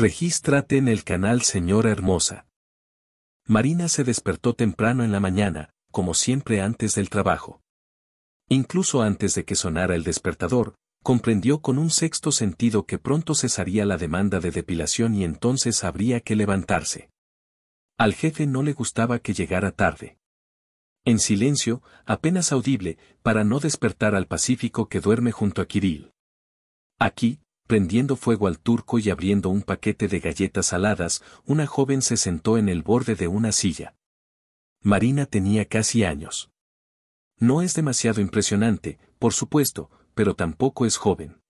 Regístrate en el canal Señora Hermosa. Marina se despertó temprano en la mañana, como siempre antes del trabajo. Incluso antes de que sonara el despertador, comprendió con un sexto sentido que pronto cesaría la demanda de depilación y entonces habría que levantarse. Al jefe no le gustaba que llegara tarde. En silencio, apenas audible, para no despertar al Pacífico que duerme junto a Kirill. Aquí, prendiendo fuego al turco y abriendo un paquete de galletas saladas, una joven se sentó en el borde de una silla. Marina tenía casi años. No es demasiado impresionante, por supuesto, pero tampoco es joven.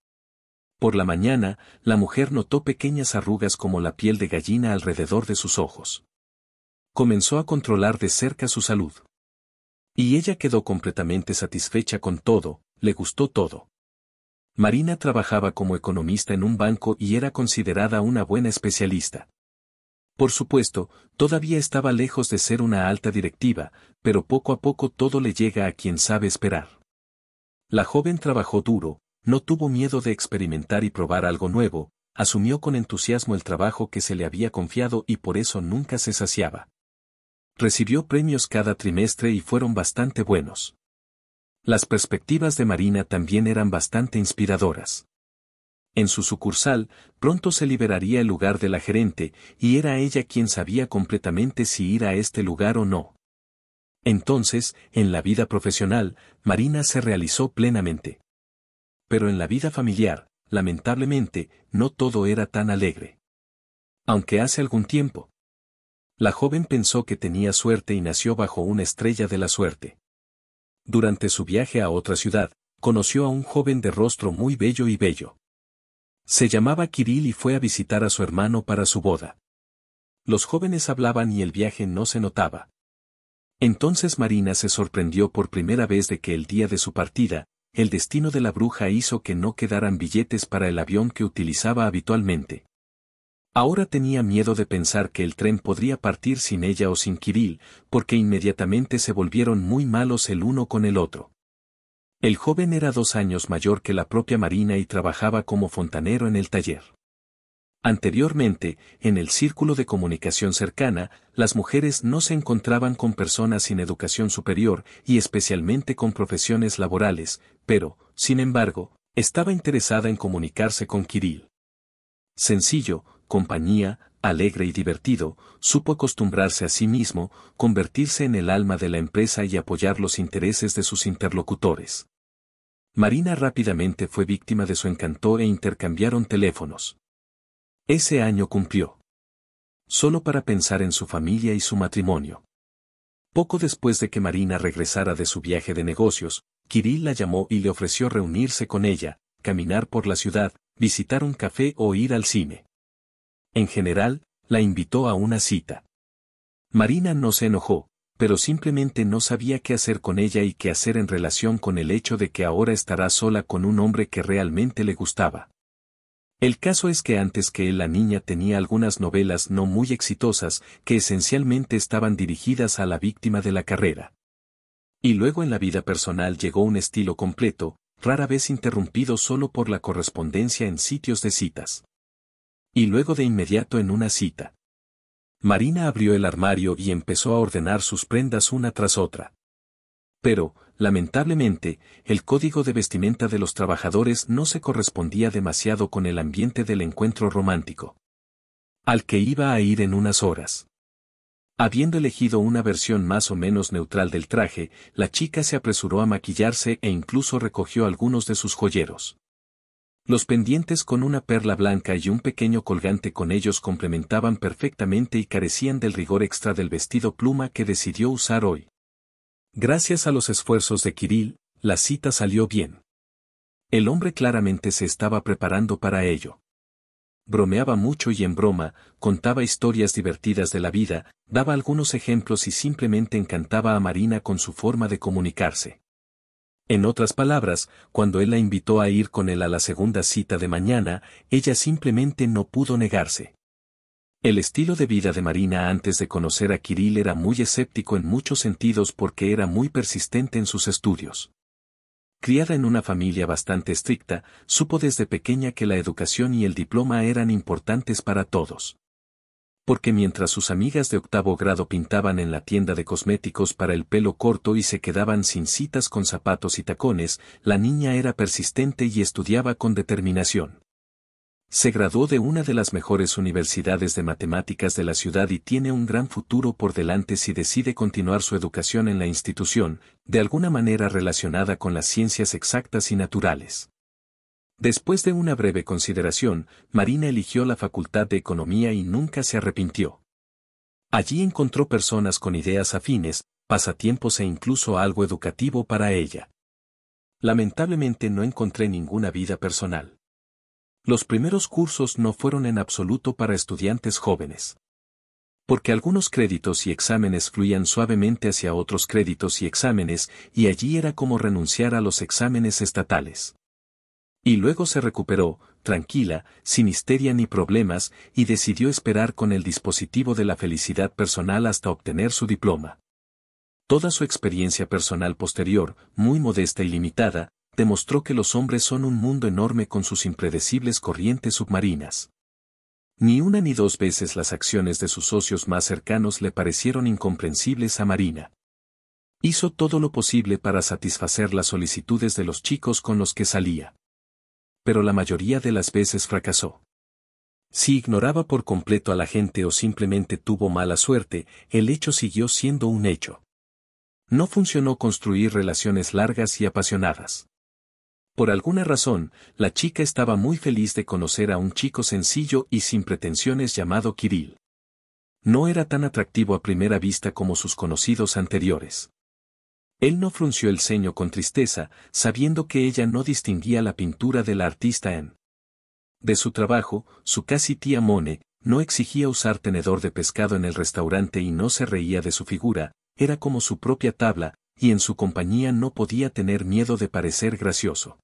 Por la mañana, la mujer notó pequeñas arrugas como la piel de gallina alrededor de sus ojos. Comenzó a controlar de cerca su salud. Y ella quedó completamente satisfecha con todo, le gustó todo. Marina trabajaba como economista en un banco y era considerada una buena especialista. Por supuesto, todavía estaba lejos de ser una alta directiva, pero poco a poco todo le llega a quien sabe esperar. La joven trabajó duro, no tuvo miedo de experimentar y probar algo nuevo, asumió con entusiasmo el trabajo que se le había confiado y por eso nunca se saciaba. Recibió premios cada trimestre y fueron bastante buenos. Las perspectivas de Marina también eran bastante inspiradoras. En su sucursal, pronto se liberaría el lugar de la gerente, y era ella quien sabía completamente si ir a este lugar o no. Entonces, en la vida profesional, Marina se realizó plenamente. Pero en la vida familiar, lamentablemente, no todo era tan alegre. Aunque hace algún tiempo. La joven pensó que tenía suerte y nació bajo una estrella de la suerte. Durante su viaje a otra ciudad, conoció a un joven de rostro muy bello y bello. Se llamaba Kirill y fue a visitar a su hermano para su boda. Los jóvenes hablaban y el viaje no se notaba. Entonces Marina se sorprendió por primera vez de que el día de su partida, el destino de la bruja hizo que no quedaran billetes para el avión que utilizaba habitualmente. Ahora tenía miedo de pensar que el tren podría partir sin ella o sin Kirill, porque inmediatamente se volvieron muy malos el uno con el otro. El joven era dos años mayor que la propia Marina y trabajaba como fontanero en el taller. Anteriormente, en el círculo de comunicación cercana, las mujeres no se encontraban con personas sin educación superior y especialmente con profesiones laborales, pero, sin embargo, estaba interesada en comunicarse con Kirill. Sencillo, compañía, alegre y divertido, supo acostumbrarse a sí mismo, convertirse en el alma de la empresa y apoyar los intereses de sus interlocutores. Marina rápidamente fue víctima de su encanto e intercambiaron teléfonos. Ese año cumplió. Solo para pensar en su familia y su matrimonio. Poco después de que Marina regresara de su viaje de negocios, Kirill la llamó y le ofreció reunirse con ella, caminar por la ciudad, visitar un café o ir al cine. En general, la invitó a una cita. Marina no se enojó, pero simplemente no sabía qué hacer con ella y qué hacer en relación con el hecho de que ahora estará sola con un hombre que realmente le gustaba. El caso es que antes que él la niña tenía algunas novelas no muy exitosas que esencialmente estaban dirigidas a la víctima de la carrera. Y luego en la vida personal llegó un estilo completo, rara vez interrumpido solo por la correspondencia en sitios de citas. Y luego de inmediato en una cita. Marina abrió el armario y empezó a ordenar sus prendas una tras otra. Pero, lamentablemente, el código de vestimenta de los trabajadores no se correspondía demasiado con el ambiente del encuentro romántico. Al que iba a ir en unas horas. Habiendo elegido una versión más o menos neutral del traje, la chica se apresuró a maquillarse e incluso recogió algunos de sus joyeros. Los pendientes con una perla blanca y un pequeño colgante con ellos complementaban perfectamente y carecían del rigor extra del vestido pluma que decidió usar hoy. Gracias a los esfuerzos de Kirill, la cita salió bien. El hombre claramente se estaba preparando para ello. Bromeaba mucho y en broma, contaba historias divertidas de la vida, daba algunos ejemplos y simplemente encantaba a Marina con su forma de comunicarse. En otras palabras, cuando él la invitó a ir con él a la segunda cita de mañana, ella simplemente no pudo negarse. El estilo de vida de Marina antes de conocer a Kirill era muy escéptico en muchos sentidos porque era muy persistente en sus estudios. Criada en una familia bastante estricta, supo desde pequeña que la educación y el diploma eran importantes para todos porque mientras sus amigas de octavo grado pintaban en la tienda de cosméticos para el pelo corto y se quedaban sin citas con zapatos y tacones, la niña era persistente y estudiaba con determinación. Se graduó de una de las mejores universidades de matemáticas de la ciudad y tiene un gran futuro por delante si decide continuar su educación en la institución, de alguna manera relacionada con las ciencias exactas y naturales. Después de una breve consideración, Marina eligió la Facultad de Economía y nunca se arrepintió. Allí encontró personas con ideas afines, pasatiempos e incluso algo educativo para ella. Lamentablemente no encontré ninguna vida personal. Los primeros cursos no fueron en absoluto para estudiantes jóvenes. Porque algunos créditos y exámenes fluían suavemente hacia otros créditos y exámenes, y allí era como renunciar a los exámenes estatales. Y luego se recuperó, tranquila, sin histeria ni problemas, y decidió esperar con el dispositivo de la felicidad personal hasta obtener su diploma. Toda su experiencia personal posterior, muy modesta y limitada, demostró que los hombres son un mundo enorme con sus impredecibles corrientes submarinas. Ni una ni dos veces las acciones de sus socios más cercanos le parecieron incomprensibles a Marina. Hizo todo lo posible para satisfacer las solicitudes de los chicos con los que salía pero la mayoría de las veces fracasó. Si ignoraba por completo a la gente o simplemente tuvo mala suerte, el hecho siguió siendo un hecho. No funcionó construir relaciones largas y apasionadas. Por alguna razón, la chica estaba muy feliz de conocer a un chico sencillo y sin pretensiones llamado Kirill. No era tan atractivo a primera vista como sus conocidos anteriores. Él no frunció el ceño con tristeza, sabiendo que ella no distinguía la pintura del artista en. De su trabajo, su casi tía Mone, no exigía usar tenedor de pescado en el restaurante y no se reía de su figura, era como su propia tabla, y en su compañía no podía tener miedo de parecer gracioso.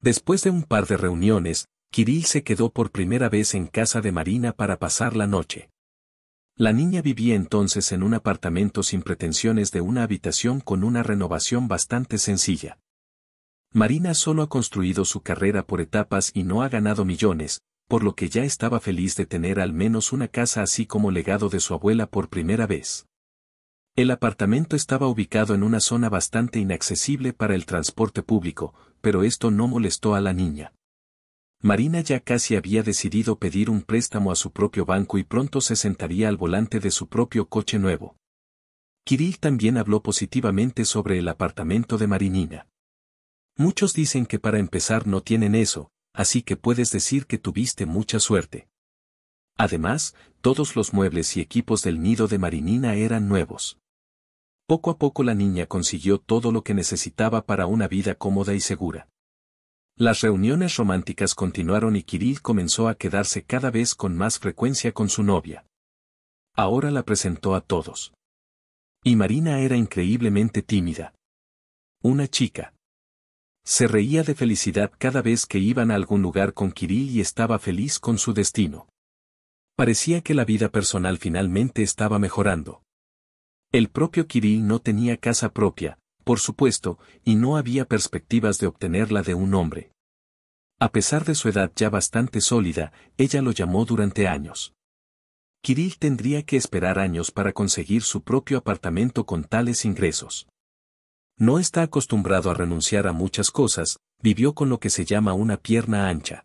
Después de un par de reuniones, Kirill se quedó por primera vez en casa de Marina para pasar la noche. La niña vivía entonces en un apartamento sin pretensiones de una habitación con una renovación bastante sencilla. Marina solo ha construido su carrera por etapas y no ha ganado millones, por lo que ya estaba feliz de tener al menos una casa así como legado de su abuela por primera vez. El apartamento estaba ubicado en una zona bastante inaccesible para el transporte público, pero esto no molestó a la niña. Marina ya casi había decidido pedir un préstamo a su propio banco y pronto se sentaría al volante de su propio coche nuevo. Kirill también habló positivamente sobre el apartamento de Marinina. Muchos dicen que para empezar no tienen eso, así que puedes decir que tuviste mucha suerte. Además, todos los muebles y equipos del nido de Marinina eran nuevos. Poco a poco la niña consiguió todo lo que necesitaba para una vida cómoda y segura. Las reuniones románticas continuaron y Kirill comenzó a quedarse cada vez con más frecuencia con su novia. Ahora la presentó a todos. Y Marina era increíblemente tímida. Una chica. Se reía de felicidad cada vez que iban a algún lugar con Kirill y estaba feliz con su destino. Parecía que la vida personal finalmente estaba mejorando. El propio Kirill no tenía casa propia, por supuesto, y no había perspectivas de obtenerla de un hombre. A pesar de su edad ya bastante sólida, ella lo llamó durante años. Kirill tendría que esperar años para conseguir su propio apartamento con tales ingresos. No está acostumbrado a renunciar a muchas cosas, vivió con lo que se llama una pierna ancha.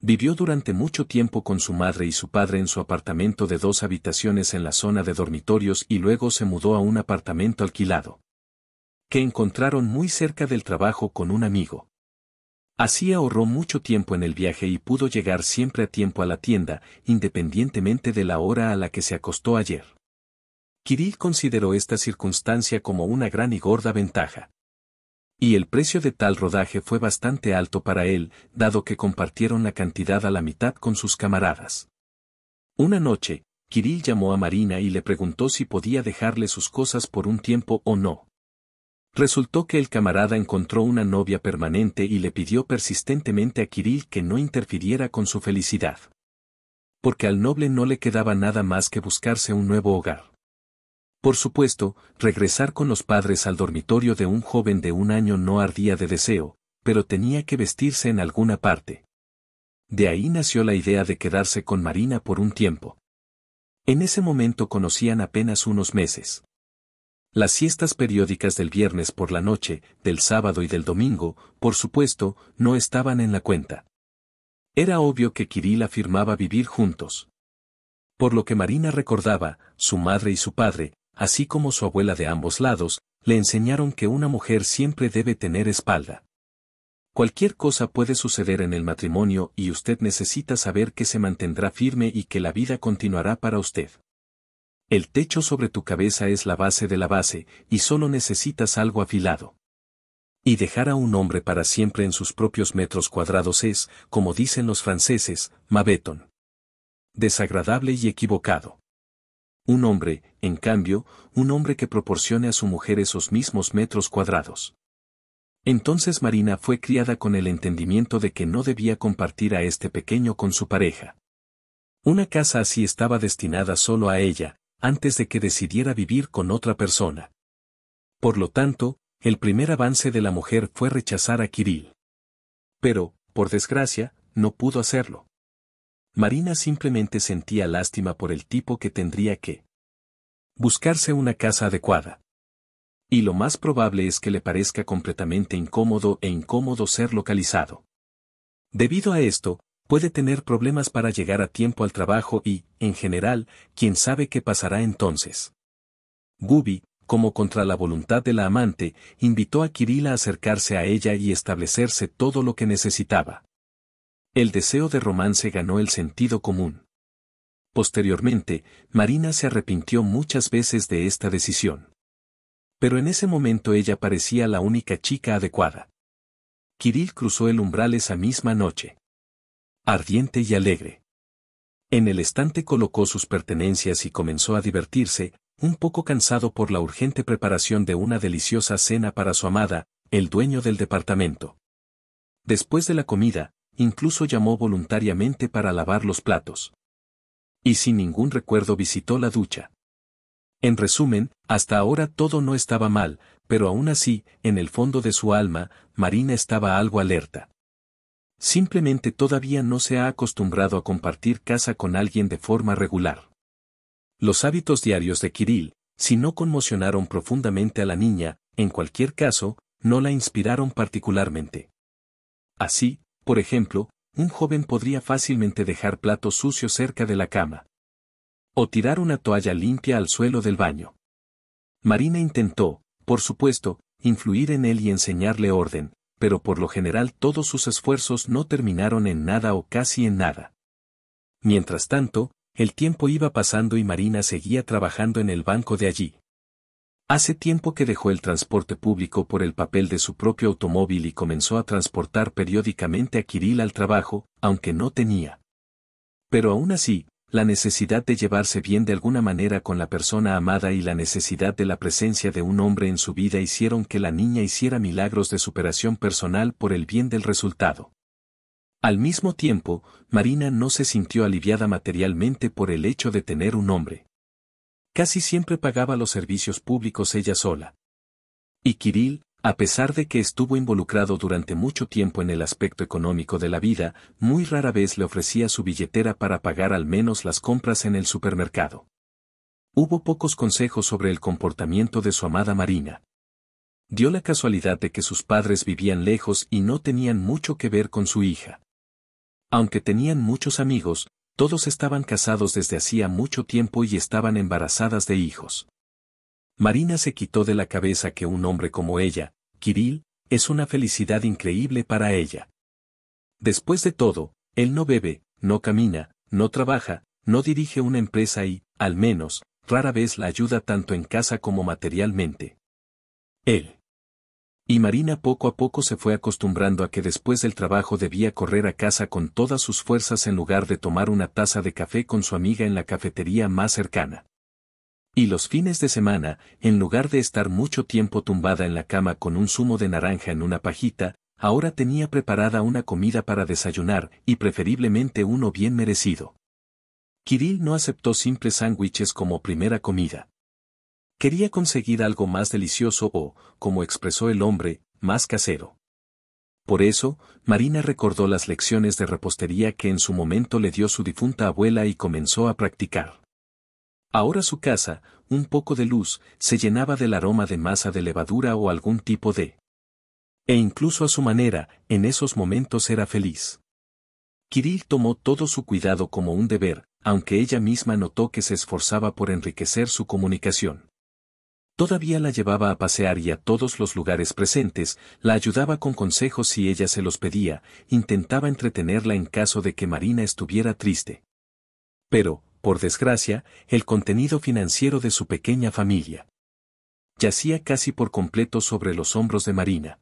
Vivió durante mucho tiempo con su madre y su padre en su apartamento de dos habitaciones en la zona de dormitorios y luego se mudó a un apartamento alquilado que encontraron muy cerca del trabajo con un amigo. Así ahorró mucho tiempo en el viaje y pudo llegar siempre a tiempo a la tienda, independientemente de la hora a la que se acostó ayer. Kirill consideró esta circunstancia como una gran y gorda ventaja. Y el precio de tal rodaje fue bastante alto para él, dado que compartieron la cantidad a la mitad con sus camaradas. Una noche, Kirill llamó a Marina y le preguntó si podía dejarle sus cosas por un tiempo o no. Resultó que el camarada encontró una novia permanente y le pidió persistentemente a Kirill que no interfiriera con su felicidad. Porque al noble no le quedaba nada más que buscarse un nuevo hogar. Por supuesto, regresar con los padres al dormitorio de un joven de un año no ardía de deseo, pero tenía que vestirse en alguna parte. De ahí nació la idea de quedarse con Marina por un tiempo. En ese momento conocían apenas unos meses. Las siestas periódicas del viernes por la noche, del sábado y del domingo, por supuesto, no estaban en la cuenta. Era obvio que Kirill afirmaba vivir juntos. Por lo que Marina recordaba, su madre y su padre, así como su abuela de ambos lados, le enseñaron que una mujer siempre debe tener espalda. Cualquier cosa puede suceder en el matrimonio y usted necesita saber que se mantendrá firme y que la vida continuará para usted. El techo sobre tu cabeza es la base de la base, y solo necesitas algo afilado. Y dejar a un hombre para siempre en sus propios metros cuadrados es, como dicen los franceses, mabeton. Desagradable y equivocado. Un hombre, en cambio, un hombre que proporcione a su mujer esos mismos metros cuadrados. Entonces Marina fue criada con el entendimiento de que no debía compartir a este pequeño con su pareja. Una casa así estaba destinada solo a ella, antes de que decidiera vivir con otra persona. Por lo tanto, el primer avance de la mujer fue rechazar a Kirill. Pero, por desgracia, no pudo hacerlo. Marina simplemente sentía lástima por el tipo que tendría que buscarse una casa adecuada. Y lo más probable es que le parezca completamente incómodo e incómodo ser localizado. Debido a esto, puede tener problemas para llegar a tiempo al trabajo y, en general, quién sabe qué pasará entonces. Gubi, como contra la voluntad de la amante, invitó a Kirill a acercarse a ella y establecerse todo lo que necesitaba. El deseo de romance ganó el sentido común. Posteriormente, Marina se arrepintió muchas veces de esta decisión. Pero en ese momento ella parecía la única chica adecuada. Kirill cruzó el umbral esa misma noche ardiente y alegre. En el estante colocó sus pertenencias y comenzó a divertirse, un poco cansado por la urgente preparación de una deliciosa cena para su amada, el dueño del departamento. Después de la comida, incluso llamó voluntariamente para lavar los platos. Y sin ningún recuerdo visitó la ducha. En resumen, hasta ahora todo no estaba mal, pero aún así, en el fondo de su alma, Marina estaba algo alerta. Simplemente todavía no se ha acostumbrado a compartir casa con alguien de forma regular. Los hábitos diarios de Kirill, si no conmocionaron profundamente a la niña, en cualquier caso, no la inspiraron particularmente. Así, por ejemplo, un joven podría fácilmente dejar platos sucios cerca de la cama. O tirar una toalla limpia al suelo del baño. Marina intentó, por supuesto, influir en él y enseñarle orden, pero por lo general todos sus esfuerzos no terminaron en nada o casi en nada. Mientras tanto, el tiempo iba pasando y Marina seguía trabajando en el banco de allí. Hace tiempo que dejó el transporte público por el papel de su propio automóvil y comenzó a transportar periódicamente a Kirill al trabajo, aunque no tenía. Pero aún así, la necesidad de llevarse bien de alguna manera con la persona amada y la necesidad de la presencia de un hombre en su vida hicieron que la niña hiciera milagros de superación personal por el bien del resultado. Al mismo tiempo, Marina no se sintió aliviada materialmente por el hecho de tener un hombre. Casi siempre pagaba los servicios públicos ella sola. Y Kirill, a pesar de que estuvo involucrado durante mucho tiempo en el aspecto económico de la vida, muy rara vez le ofrecía su billetera para pagar al menos las compras en el supermercado. Hubo pocos consejos sobre el comportamiento de su amada Marina. Dio la casualidad de que sus padres vivían lejos y no tenían mucho que ver con su hija. Aunque tenían muchos amigos, todos estaban casados desde hacía mucho tiempo y estaban embarazadas de hijos. Marina se quitó de la cabeza que un hombre como ella, Kirill, es una felicidad increíble para ella. Después de todo, él no bebe, no camina, no trabaja, no dirige una empresa y, al menos, rara vez la ayuda tanto en casa como materialmente. Él. Y Marina poco a poco se fue acostumbrando a que después del trabajo debía correr a casa con todas sus fuerzas en lugar de tomar una taza de café con su amiga en la cafetería más cercana. Y los fines de semana, en lugar de estar mucho tiempo tumbada en la cama con un zumo de naranja en una pajita, ahora tenía preparada una comida para desayunar y preferiblemente uno bien merecido. Kirill no aceptó simples sándwiches como primera comida. Quería conseguir algo más delicioso o, como expresó el hombre, más casero. Por eso, Marina recordó las lecciones de repostería que en su momento le dio su difunta abuela y comenzó a practicar. Ahora su casa, un poco de luz, se llenaba del aroma de masa de levadura o algún tipo de... E incluso a su manera, en esos momentos era feliz. Kirill tomó todo su cuidado como un deber, aunque ella misma notó que se esforzaba por enriquecer su comunicación. Todavía la llevaba a pasear y a todos los lugares presentes, la ayudaba con consejos si ella se los pedía, intentaba entretenerla en caso de que Marina estuviera triste. Pero, por desgracia, el contenido financiero de su pequeña familia. Yacía casi por completo sobre los hombros de Marina.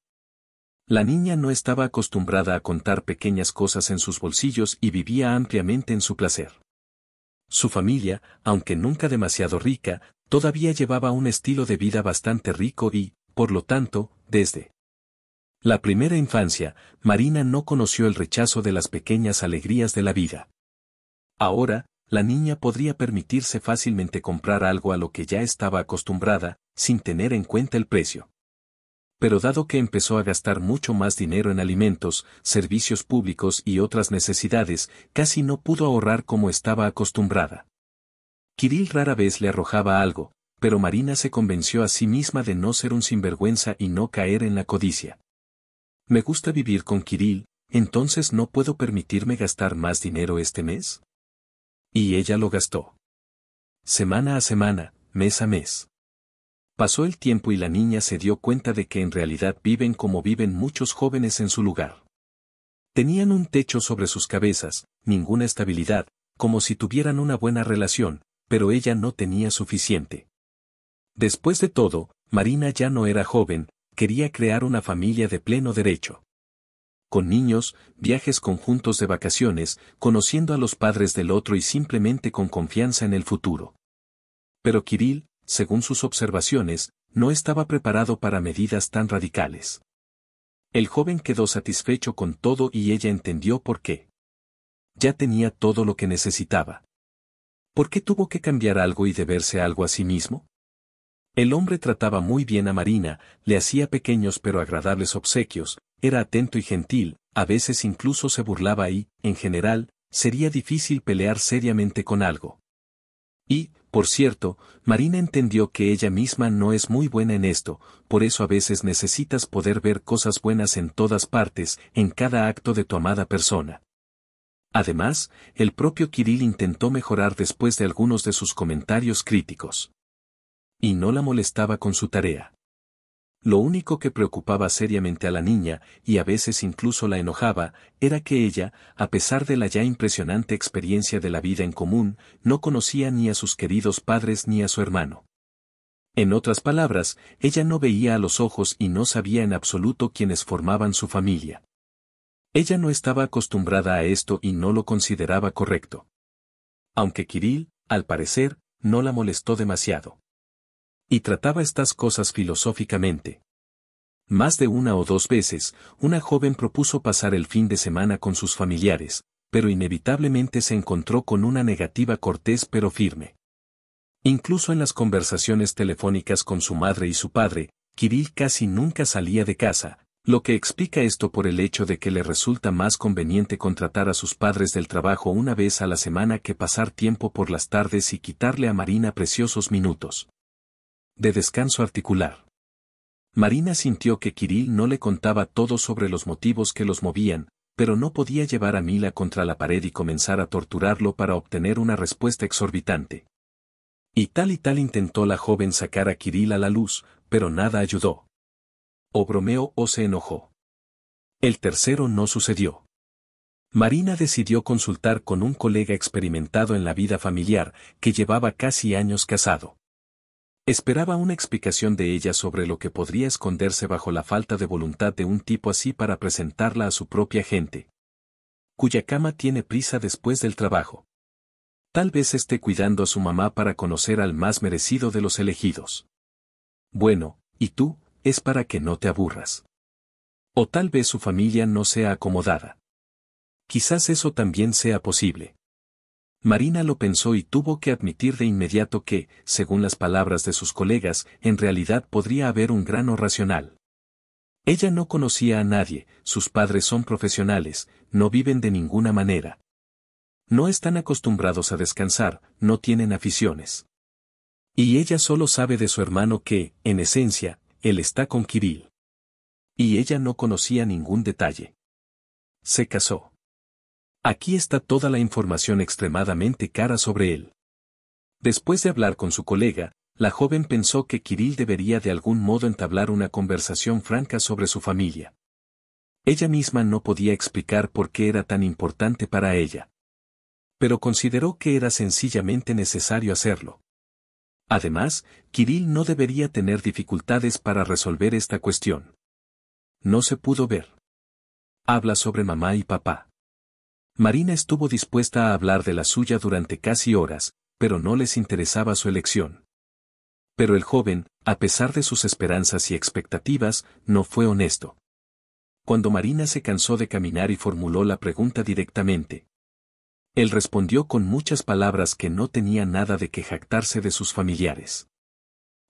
La niña no estaba acostumbrada a contar pequeñas cosas en sus bolsillos y vivía ampliamente en su placer. Su familia, aunque nunca demasiado rica, todavía llevaba un estilo de vida bastante rico y, por lo tanto, desde la primera infancia, Marina no conoció el rechazo de las pequeñas alegrías de la vida. Ahora, la niña podría permitirse fácilmente comprar algo a lo que ya estaba acostumbrada, sin tener en cuenta el precio. Pero dado que empezó a gastar mucho más dinero en alimentos, servicios públicos y otras necesidades, casi no pudo ahorrar como estaba acostumbrada. Kirill rara vez le arrojaba algo, pero Marina se convenció a sí misma de no ser un sinvergüenza y no caer en la codicia. Me gusta vivir con Kirill, entonces no puedo permitirme gastar más dinero este mes. Y ella lo gastó. Semana a semana, mes a mes. Pasó el tiempo y la niña se dio cuenta de que en realidad viven como viven muchos jóvenes en su lugar. Tenían un techo sobre sus cabezas, ninguna estabilidad, como si tuvieran una buena relación, pero ella no tenía suficiente. Después de todo, Marina ya no era joven, quería crear una familia de pleno derecho con niños, viajes conjuntos de vacaciones, conociendo a los padres del otro y simplemente con confianza en el futuro. Pero Kirill, según sus observaciones, no estaba preparado para medidas tan radicales. El joven quedó satisfecho con todo y ella entendió por qué. Ya tenía todo lo que necesitaba. ¿Por qué tuvo que cambiar algo y deberse algo a sí mismo? El hombre trataba muy bien a Marina, le hacía pequeños pero agradables obsequios, era atento y gentil, a veces incluso se burlaba y, en general, sería difícil pelear seriamente con algo. Y, por cierto, Marina entendió que ella misma no es muy buena en esto, por eso a veces necesitas poder ver cosas buenas en todas partes, en cada acto de tu amada persona. Además, el propio Kirill intentó mejorar después de algunos de sus comentarios críticos. Y no la molestaba con su tarea. Lo único que preocupaba seriamente a la niña, y a veces incluso la enojaba, era que ella, a pesar de la ya impresionante experiencia de la vida en común, no conocía ni a sus queridos padres ni a su hermano. En otras palabras, ella no veía a los ojos y no sabía en absoluto quiénes formaban su familia. Ella no estaba acostumbrada a esto y no lo consideraba correcto. Aunque Kirill, al parecer, no la molestó demasiado y trataba estas cosas filosóficamente. Más de una o dos veces, una joven propuso pasar el fin de semana con sus familiares, pero inevitablemente se encontró con una negativa cortés pero firme. Incluso en las conversaciones telefónicas con su madre y su padre, Kirill casi nunca salía de casa, lo que explica esto por el hecho de que le resulta más conveniente contratar a sus padres del trabajo una vez a la semana que pasar tiempo por las tardes y quitarle a Marina preciosos minutos de descanso articular. Marina sintió que Kirill no le contaba todo sobre los motivos que los movían, pero no podía llevar a Mila contra la pared y comenzar a torturarlo para obtener una respuesta exorbitante. Y tal y tal intentó la joven sacar a Kirill a la luz, pero nada ayudó. O bromeó o se enojó. El tercero no sucedió. Marina decidió consultar con un colega experimentado en la vida familiar que llevaba casi años casado. Esperaba una explicación de ella sobre lo que podría esconderse bajo la falta de voluntad de un tipo así para presentarla a su propia gente. Cuya cama tiene prisa después del trabajo. Tal vez esté cuidando a su mamá para conocer al más merecido de los elegidos. Bueno, y tú, es para que no te aburras. O tal vez su familia no sea acomodada. Quizás eso también sea posible. Marina lo pensó y tuvo que admitir de inmediato que, según las palabras de sus colegas, en realidad podría haber un grano racional. Ella no conocía a nadie, sus padres son profesionales, no viven de ninguna manera. No están acostumbrados a descansar, no tienen aficiones. Y ella solo sabe de su hermano que, en esencia, él está con Kirill. Y ella no conocía ningún detalle. Se casó. Aquí está toda la información extremadamente cara sobre él. Después de hablar con su colega, la joven pensó que Kirill debería de algún modo entablar una conversación franca sobre su familia. Ella misma no podía explicar por qué era tan importante para ella. Pero consideró que era sencillamente necesario hacerlo. Además, Kirill no debería tener dificultades para resolver esta cuestión. No se pudo ver. Habla sobre mamá y papá. Marina estuvo dispuesta a hablar de la suya durante casi horas, pero no les interesaba su elección. Pero el joven, a pesar de sus esperanzas y expectativas, no fue honesto. Cuando Marina se cansó de caminar y formuló la pregunta directamente, él respondió con muchas palabras que no tenía nada de que jactarse de sus familiares.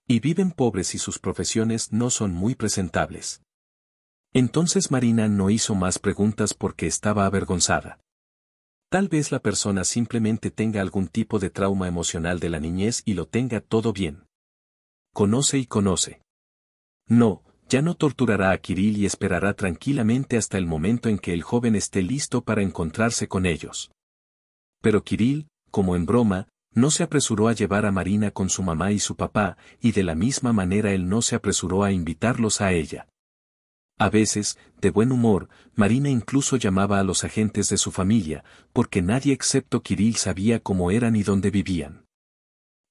Y viven pobres y sus profesiones no son muy presentables. Entonces Marina no hizo más preguntas porque estaba avergonzada. Tal vez la persona simplemente tenga algún tipo de trauma emocional de la niñez y lo tenga todo bien. Conoce y conoce. No, ya no torturará a Kirill y esperará tranquilamente hasta el momento en que el joven esté listo para encontrarse con ellos. Pero Kirill, como en broma, no se apresuró a llevar a Marina con su mamá y su papá, y de la misma manera él no se apresuró a invitarlos a ella. A veces, de buen humor, Marina incluso llamaba a los agentes de su familia, porque nadie excepto Kirill sabía cómo eran y dónde vivían.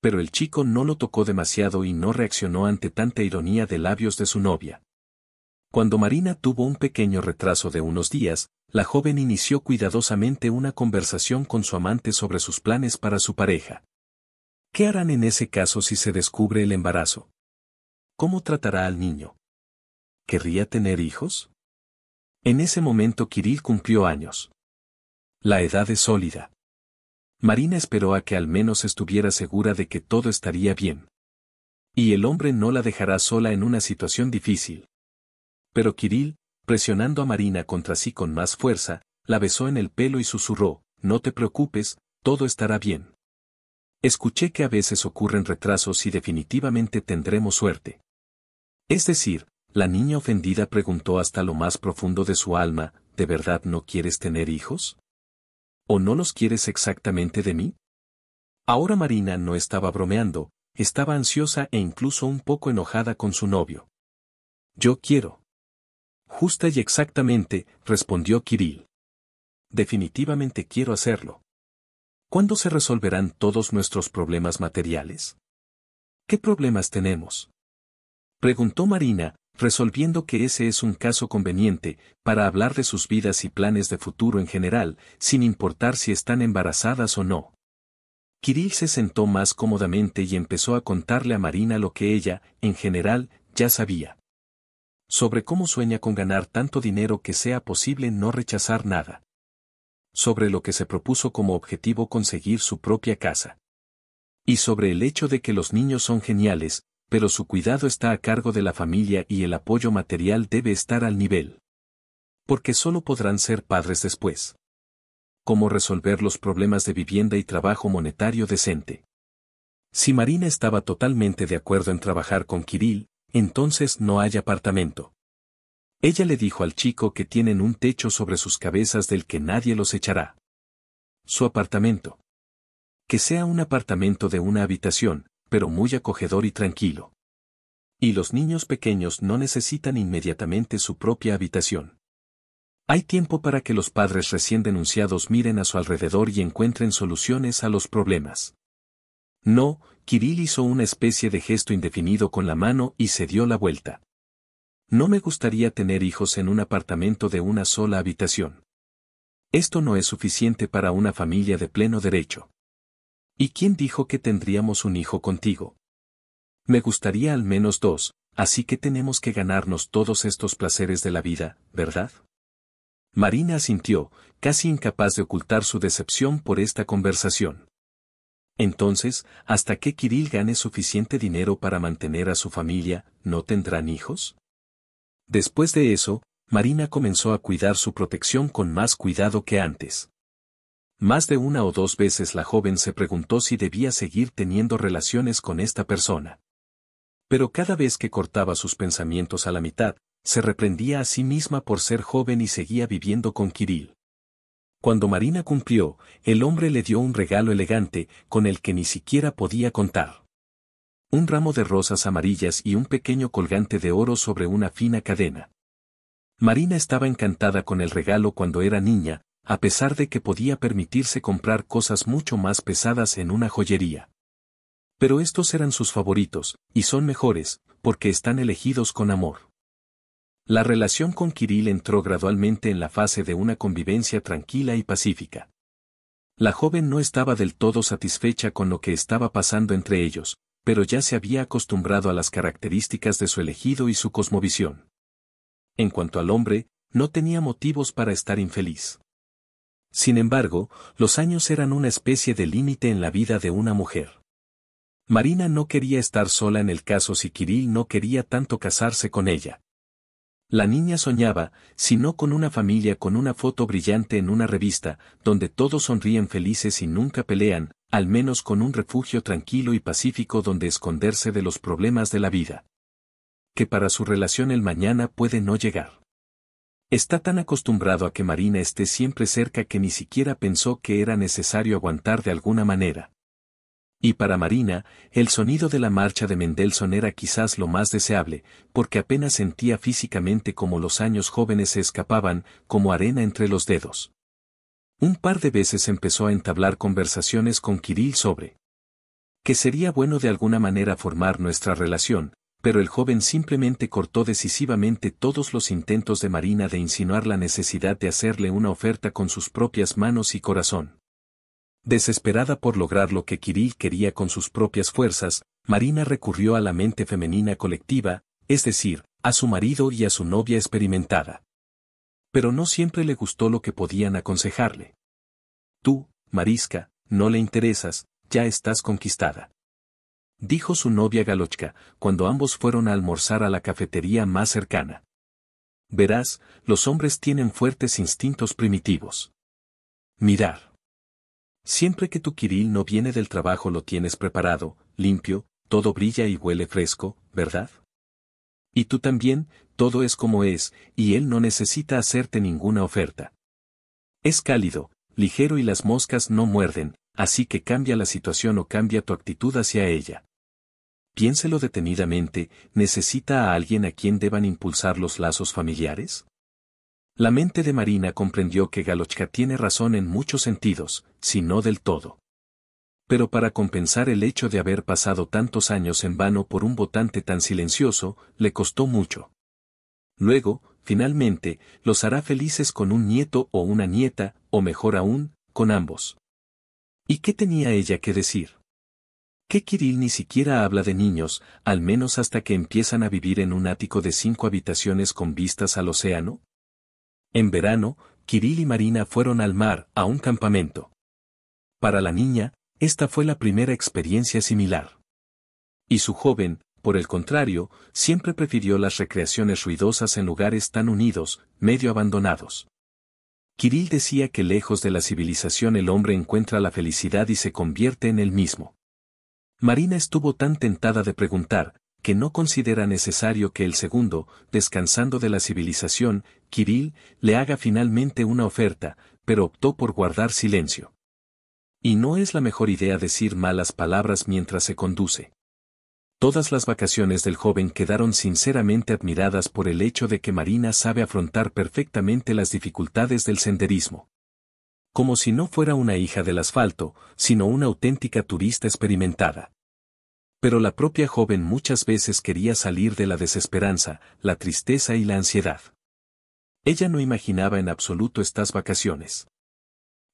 Pero el chico no lo tocó demasiado y no reaccionó ante tanta ironía de labios de su novia. Cuando Marina tuvo un pequeño retraso de unos días, la joven inició cuidadosamente una conversación con su amante sobre sus planes para su pareja. ¿Qué harán en ese caso si se descubre el embarazo? ¿Cómo tratará al niño? ¿querría tener hijos? En ese momento Kirill cumplió años. La edad es sólida. Marina esperó a que al menos estuviera segura de que todo estaría bien. Y el hombre no la dejará sola en una situación difícil. Pero Kirill, presionando a Marina contra sí con más fuerza, la besó en el pelo y susurró, no te preocupes, todo estará bien. Escuché que a veces ocurren retrasos y definitivamente tendremos suerte. Es decir, la niña ofendida preguntó hasta lo más profundo de su alma, ¿de verdad no quieres tener hijos? ¿O no los quieres exactamente de mí? Ahora Marina no estaba bromeando, estaba ansiosa e incluso un poco enojada con su novio. Yo quiero. Justa y exactamente, respondió Kirill. Definitivamente quiero hacerlo. ¿Cuándo se resolverán todos nuestros problemas materiales? ¿Qué problemas tenemos? Preguntó Marina, resolviendo que ese es un caso conveniente para hablar de sus vidas y planes de futuro en general, sin importar si están embarazadas o no. Kirill se sentó más cómodamente y empezó a contarle a Marina lo que ella, en general, ya sabía. Sobre cómo sueña con ganar tanto dinero que sea posible no rechazar nada. Sobre lo que se propuso como objetivo conseguir su propia casa. Y sobre el hecho de que los niños son geniales, pero su cuidado está a cargo de la familia y el apoyo material debe estar al nivel. Porque solo podrán ser padres después. Cómo resolver los problemas de vivienda y trabajo monetario decente. Si Marina estaba totalmente de acuerdo en trabajar con Kirill, entonces no hay apartamento. Ella le dijo al chico que tienen un techo sobre sus cabezas del que nadie los echará. Su apartamento. Que sea un apartamento de una habitación, pero muy acogedor y tranquilo. Y los niños pequeños no necesitan inmediatamente su propia habitación. Hay tiempo para que los padres recién denunciados miren a su alrededor y encuentren soluciones a los problemas. No, Kirill hizo una especie de gesto indefinido con la mano y se dio la vuelta. No me gustaría tener hijos en un apartamento de una sola habitación. Esto no es suficiente para una familia de pleno derecho. ¿Y quién dijo que tendríamos un hijo contigo? Me gustaría al menos dos, así que tenemos que ganarnos todos estos placeres de la vida, ¿verdad? Marina asintió, casi incapaz de ocultar su decepción por esta conversación. Entonces, hasta que Kirill gane suficiente dinero para mantener a su familia, ¿no tendrán hijos? Después de eso, Marina comenzó a cuidar su protección con más cuidado que antes. Más de una o dos veces la joven se preguntó si debía seguir teniendo relaciones con esta persona. Pero cada vez que cortaba sus pensamientos a la mitad, se reprendía a sí misma por ser joven y seguía viviendo con Kirill. Cuando Marina cumplió, el hombre le dio un regalo elegante con el que ni siquiera podía contar. Un ramo de rosas amarillas y un pequeño colgante de oro sobre una fina cadena. Marina estaba encantada con el regalo cuando era niña, a pesar de que podía permitirse comprar cosas mucho más pesadas en una joyería. Pero estos eran sus favoritos, y son mejores, porque están elegidos con amor. La relación con Kirill entró gradualmente en la fase de una convivencia tranquila y pacífica. La joven no estaba del todo satisfecha con lo que estaba pasando entre ellos, pero ya se había acostumbrado a las características de su elegido y su cosmovisión. En cuanto al hombre, no tenía motivos para estar infeliz. Sin embargo, los años eran una especie de límite en la vida de una mujer. Marina no quería estar sola en el caso si Kirill no quería tanto casarse con ella. La niña soñaba, si no con una familia con una foto brillante en una revista, donde todos sonríen felices y nunca pelean, al menos con un refugio tranquilo y pacífico donde esconderse de los problemas de la vida. Que para su relación el mañana puede no llegar. Está tan acostumbrado a que Marina esté siempre cerca que ni siquiera pensó que era necesario aguantar de alguna manera. Y para Marina, el sonido de la marcha de Mendelssohn era quizás lo más deseable, porque apenas sentía físicamente como los años jóvenes se escapaban, como arena entre los dedos. Un par de veces empezó a entablar conversaciones con Kirill sobre que sería bueno de alguna manera formar nuestra relación, pero el joven simplemente cortó decisivamente todos los intentos de Marina de insinuar la necesidad de hacerle una oferta con sus propias manos y corazón. Desesperada por lograr lo que Kirill quería con sus propias fuerzas, Marina recurrió a la mente femenina colectiva, es decir, a su marido y a su novia experimentada. Pero no siempre le gustó lo que podían aconsejarle. Tú, Marisca, no le interesas, ya estás conquistada dijo su novia Galochka, cuando ambos fueron a almorzar a la cafetería más cercana. Verás, los hombres tienen fuertes instintos primitivos. Mirar. Siempre que tu Kiril no viene del trabajo lo tienes preparado, limpio, todo brilla y huele fresco, ¿verdad? Y tú también, todo es como es, y él no necesita hacerte ninguna oferta. Es cálido, ligero y las moscas no muerden, así que cambia la situación o cambia tu actitud hacia ella. Piénselo detenidamente, ¿necesita a alguien a quien deban impulsar los lazos familiares? La mente de Marina comprendió que Galochka tiene razón en muchos sentidos, si no del todo. Pero para compensar el hecho de haber pasado tantos años en vano por un votante tan silencioso, le costó mucho. Luego, finalmente, los hará felices con un nieto o una nieta, o mejor aún, con ambos. ¿Y qué tenía ella que decir? ¿Qué Kirill ni siquiera habla de niños, al menos hasta que empiezan a vivir en un ático de cinco habitaciones con vistas al océano? En verano, Kirill y Marina fueron al mar, a un campamento. Para la niña, esta fue la primera experiencia similar. Y su joven, por el contrario, siempre prefirió las recreaciones ruidosas en lugares tan unidos, medio abandonados. Kirill decía que lejos de la civilización el hombre encuentra la felicidad y se convierte en el mismo. Marina estuvo tan tentada de preguntar, que no considera necesario que el segundo, descansando de la civilización, Kirill, le haga finalmente una oferta, pero optó por guardar silencio. Y no es la mejor idea decir malas palabras mientras se conduce. Todas las vacaciones del joven quedaron sinceramente admiradas por el hecho de que Marina sabe afrontar perfectamente las dificultades del senderismo como si no fuera una hija del asfalto, sino una auténtica turista experimentada. Pero la propia joven muchas veces quería salir de la desesperanza, la tristeza y la ansiedad. Ella no imaginaba en absoluto estas vacaciones.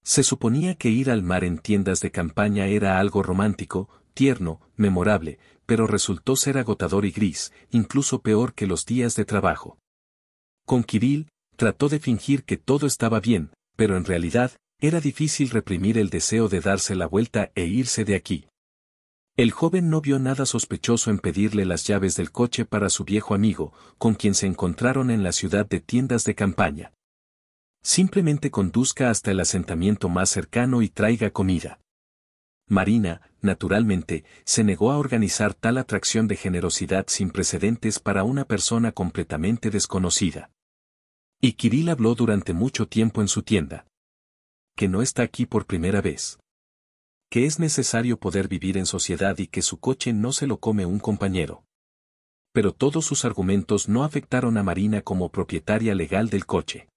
Se suponía que ir al mar en tiendas de campaña era algo romántico, tierno, memorable, pero resultó ser agotador y gris, incluso peor que los días de trabajo. Con Kirill, trató de fingir que todo estaba bien, pero en realidad, era difícil reprimir el deseo de darse la vuelta e irse de aquí. El joven no vio nada sospechoso en pedirle las llaves del coche para su viejo amigo, con quien se encontraron en la ciudad de tiendas de campaña. Simplemente conduzca hasta el asentamiento más cercano y traiga comida. Marina, naturalmente, se negó a organizar tal atracción de generosidad sin precedentes para una persona completamente desconocida. Y Kirill habló durante mucho tiempo en su tienda que no está aquí por primera vez. Que es necesario poder vivir en sociedad y que su coche no se lo come un compañero. Pero todos sus argumentos no afectaron a Marina como propietaria legal del coche.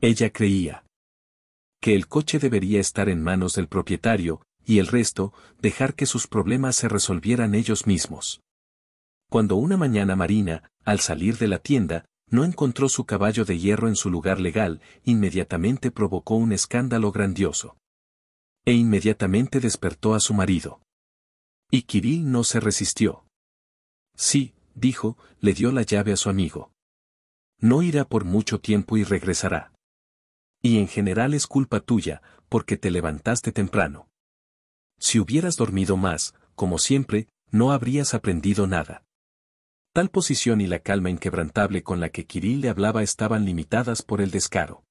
Ella creía que el coche debería estar en manos del propietario, y el resto, dejar que sus problemas se resolvieran ellos mismos. Cuando una mañana Marina, al salir de la tienda, no encontró su caballo de hierro en su lugar legal, inmediatamente provocó un escándalo grandioso. E inmediatamente despertó a su marido. Y Kirill no se resistió. Sí, dijo, le dio la llave a su amigo. No irá por mucho tiempo y regresará. Y en general es culpa tuya, porque te levantaste temprano. Si hubieras dormido más, como siempre, no habrías aprendido nada. Tal posición y la calma inquebrantable con la que Kirill le hablaba estaban limitadas por el descaro.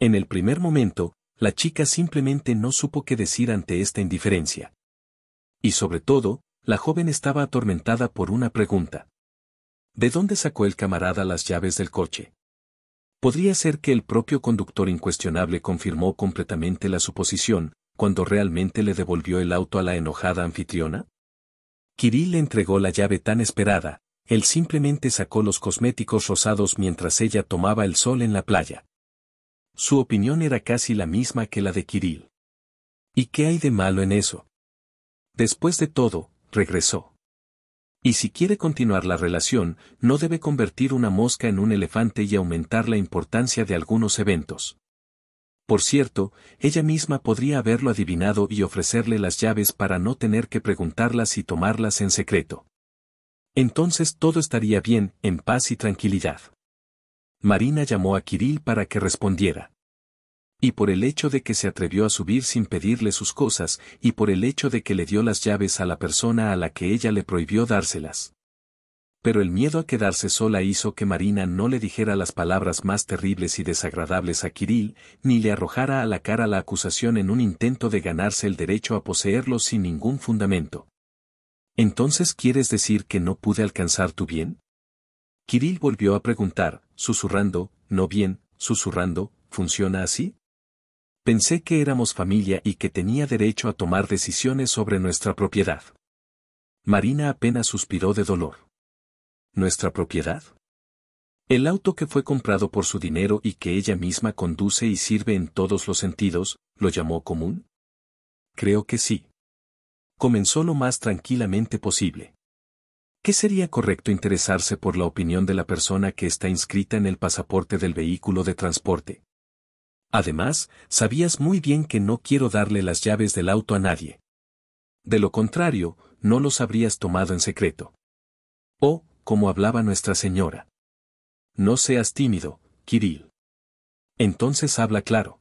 En el primer momento, la chica simplemente no supo qué decir ante esta indiferencia. Y sobre todo, la joven estaba atormentada por una pregunta. ¿De dónde sacó el camarada las llaves del coche? Podría ser que el propio conductor incuestionable confirmó completamente la suposición, cuando realmente le devolvió el auto a la enojada anfitriona? Kirill le entregó la llave tan esperada, él simplemente sacó los cosméticos rosados mientras ella tomaba el sol en la playa. Su opinión era casi la misma que la de Kirill. ¿Y qué hay de malo en eso? Después de todo, regresó. Y si quiere continuar la relación, no debe convertir una mosca en un elefante y aumentar la importancia de algunos eventos. Por cierto, ella misma podría haberlo adivinado y ofrecerle las llaves para no tener que preguntarlas y tomarlas en secreto. Entonces todo estaría bien, en paz y tranquilidad. Marina llamó a Kirill para que respondiera. Y por el hecho de que se atrevió a subir sin pedirle sus cosas, y por el hecho de que le dio las llaves a la persona a la que ella le prohibió dárselas. Pero el miedo a quedarse sola hizo que Marina no le dijera las palabras más terribles y desagradables a Kirill, ni le arrojara a la cara la acusación en un intento de ganarse el derecho a poseerlo sin ningún fundamento. ¿Entonces quieres decir que no pude alcanzar tu bien? Kirill volvió a preguntar, susurrando, no bien, susurrando, ¿funciona así? Pensé que éramos familia y que tenía derecho a tomar decisiones sobre nuestra propiedad. Marina apenas suspiró de dolor. ¿Nuestra propiedad? El auto que fue comprado por su dinero y que ella misma conduce y sirve en todos los sentidos, ¿lo llamó común? Creo que sí comenzó lo más tranquilamente posible. ¿Qué sería correcto interesarse por la opinión de la persona que está inscrita en el pasaporte del vehículo de transporte? Además, sabías muy bien que no quiero darle las llaves del auto a nadie. De lo contrario, no los habrías tomado en secreto. O, como hablaba Nuestra Señora. No seas tímido, Kirill. Entonces habla claro.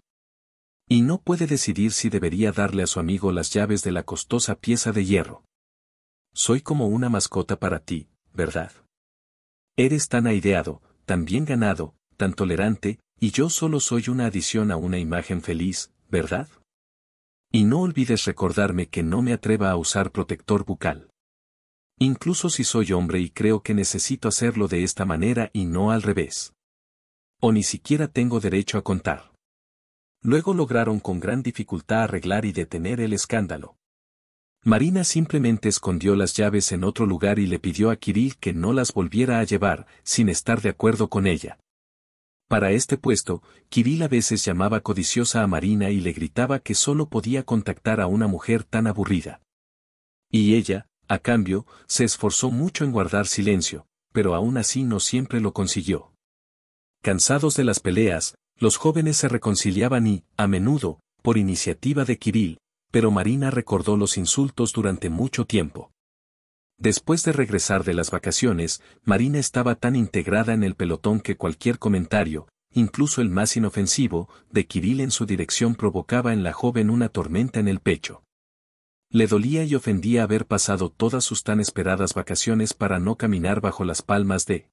Y no puede decidir si debería darle a su amigo las llaves de la costosa pieza de hierro. Soy como una mascota para ti, ¿verdad? Eres tan aideado, tan bien ganado, tan tolerante, y yo solo soy una adición a una imagen feliz, ¿verdad? Y no olvides recordarme que no me atreva a usar protector bucal. Incluso si soy hombre y creo que necesito hacerlo de esta manera y no al revés. O ni siquiera tengo derecho a contar. Luego lograron con gran dificultad arreglar y detener el escándalo. Marina simplemente escondió las llaves en otro lugar y le pidió a Kirill que no las volviera a llevar, sin estar de acuerdo con ella. Para este puesto, Kirill a veces llamaba codiciosa a Marina y le gritaba que solo podía contactar a una mujer tan aburrida. Y ella, a cambio, se esforzó mucho en guardar silencio, pero aún así no siempre lo consiguió. Cansados de las peleas, los jóvenes se reconciliaban y, a menudo, por iniciativa de Kirill, pero Marina recordó los insultos durante mucho tiempo. Después de regresar de las vacaciones, Marina estaba tan integrada en el pelotón que cualquier comentario, incluso el más inofensivo, de Kirill en su dirección provocaba en la joven una tormenta en el pecho. Le dolía y ofendía haber pasado todas sus tan esperadas vacaciones para no caminar bajo las palmas de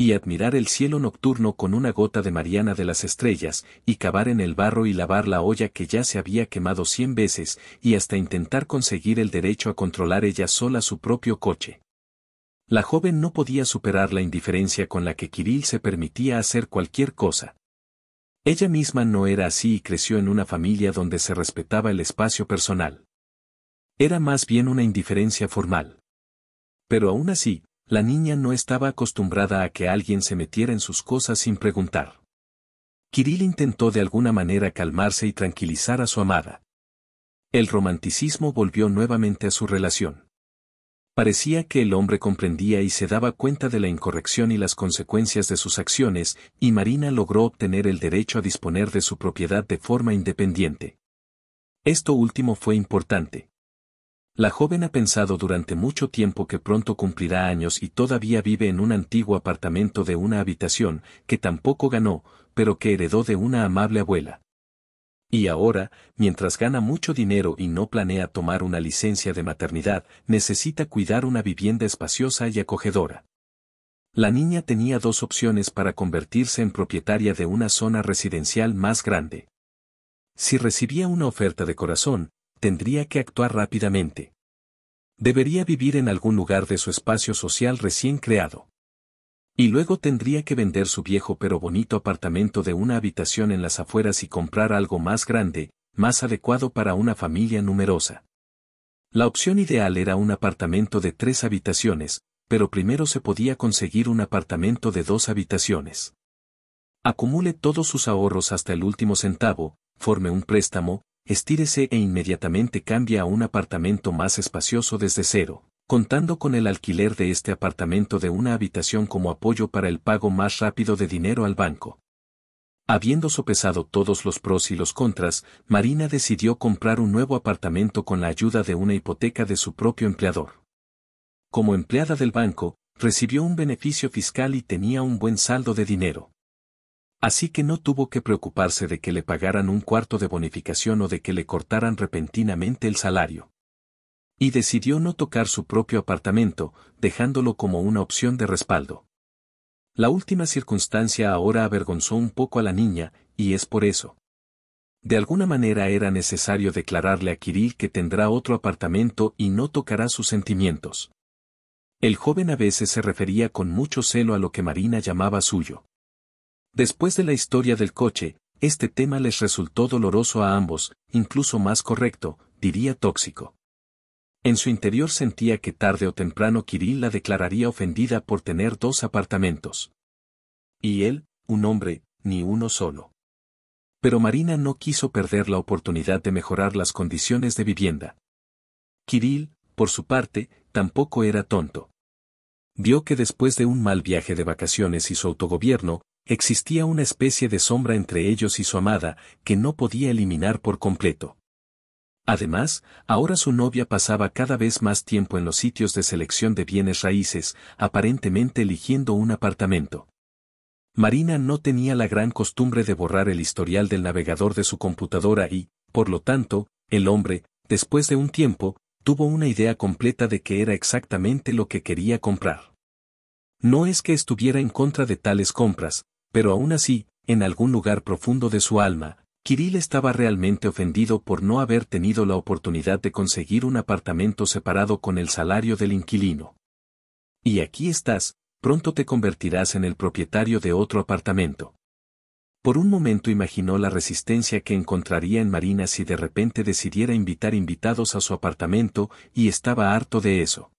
y admirar el cielo nocturno con una gota de Mariana de las estrellas, y cavar en el barro y lavar la olla que ya se había quemado cien veces, y hasta intentar conseguir el derecho a controlar ella sola su propio coche. La joven no podía superar la indiferencia con la que Kirill se permitía hacer cualquier cosa. Ella misma no era así y creció en una familia donde se respetaba el espacio personal. Era más bien una indiferencia formal. Pero aún así, la niña no estaba acostumbrada a que alguien se metiera en sus cosas sin preguntar. Kirill intentó de alguna manera calmarse y tranquilizar a su amada. El romanticismo volvió nuevamente a su relación. Parecía que el hombre comprendía y se daba cuenta de la incorrección y las consecuencias de sus acciones, y Marina logró obtener el derecho a disponer de su propiedad de forma independiente. Esto último fue importante. La joven ha pensado durante mucho tiempo que pronto cumplirá años y todavía vive en un antiguo apartamento de una habitación, que tampoco ganó, pero que heredó de una amable abuela. Y ahora, mientras gana mucho dinero y no planea tomar una licencia de maternidad, necesita cuidar una vivienda espaciosa y acogedora. La niña tenía dos opciones para convertirse en propietaria de una zona residencial más grande. Si recibía una oferta de corazón, tendría que actuar rápidamente. Debería vivir en algún lugar de su espacio social recién creado. Y luego tendría que vender su viejo pero bonito apartamento de una habitación en las afueras y comprar algo más grande, más adecuado para una familia numerosa. La opción ideal era un apartamento de tres habitaciones, pero primero se podía conseguir un apartamento de dos habitaciones. Acumule todos sus ahorros hasta el último centavo, forme un préstamo, estírese e inmediatamente cambia a un apartamento más espacioso desde cero, contando con el alquiler de este apartamento de una habitación como apoyo para el pago más rápido de dinero al banco. Habiendo sopesado todos los pros y los contras, Marina decidió comprar un nuevo apartamento con la ayuda de una hipoteca de su propio empleador. Como empleada del banco, recibió un beneficio fiscal y tenía un buen saldo de dinero. Así que no tuvo que preocuparse de que le pagaran un cuarto de bonificación o de que le cortaran repentinamente el salario. Y decidió no tocar su propio apartamento, dejándolo como una opción de respaldo. La última circunstancia ahora avergonzó un poco a la niña, y es por eso. De alguna manera era necesario declararle a Kirill que tendrá otro apartamento y no tocará sus sentimientos. El joven a veces se refería con mucho celo a lo que Marina llamaba suyo. Después de la historia del coche, este tema les resultó doloroso a ambos, incluso más correcto, diría tóxico. En su interior sentía que tarde o temprano Kirill la declararía ofendida por tener dos apartamentos. Y él, un hombre, ni uno solo. Pero Marina no quiso perder la oportunidad de mejorar las condiciones de vivienda. Kirill, por su parte, tampoco era tonto. Vio que después de un mal viaje de vacaciones y su autogobierno, Existía una especie de sombra entre ellos y su amada, que no podía eliminar por completo. Además, ahora su novia pasaba cada vez más tiempo en los sitios de selección de bienes raíces, aparentemente eligiendo un apartamento. Marina no tenía la gran costumbre de borrar el historial del navegador de su computadora y, por lo tanto, el hombre, después de un tiempo, tuvo una idea completa de que era exactamente lo que quería comprar. No es que estuviera en contra de tales compras, pero aún así, en algún lugar profundo de su alma, Kirill estaba realmente ofendido por no haber tenido la oportunidad de conseguir un apartamento separado con el salario del inquilino. Y aquí estás, pronto te convertirás en el propietario de otro apartamento. Por un momento imaginó la resistencia que encontraría en Marina si de repente decidiera invitar invitados a su apartamento, y estaba harto de eso.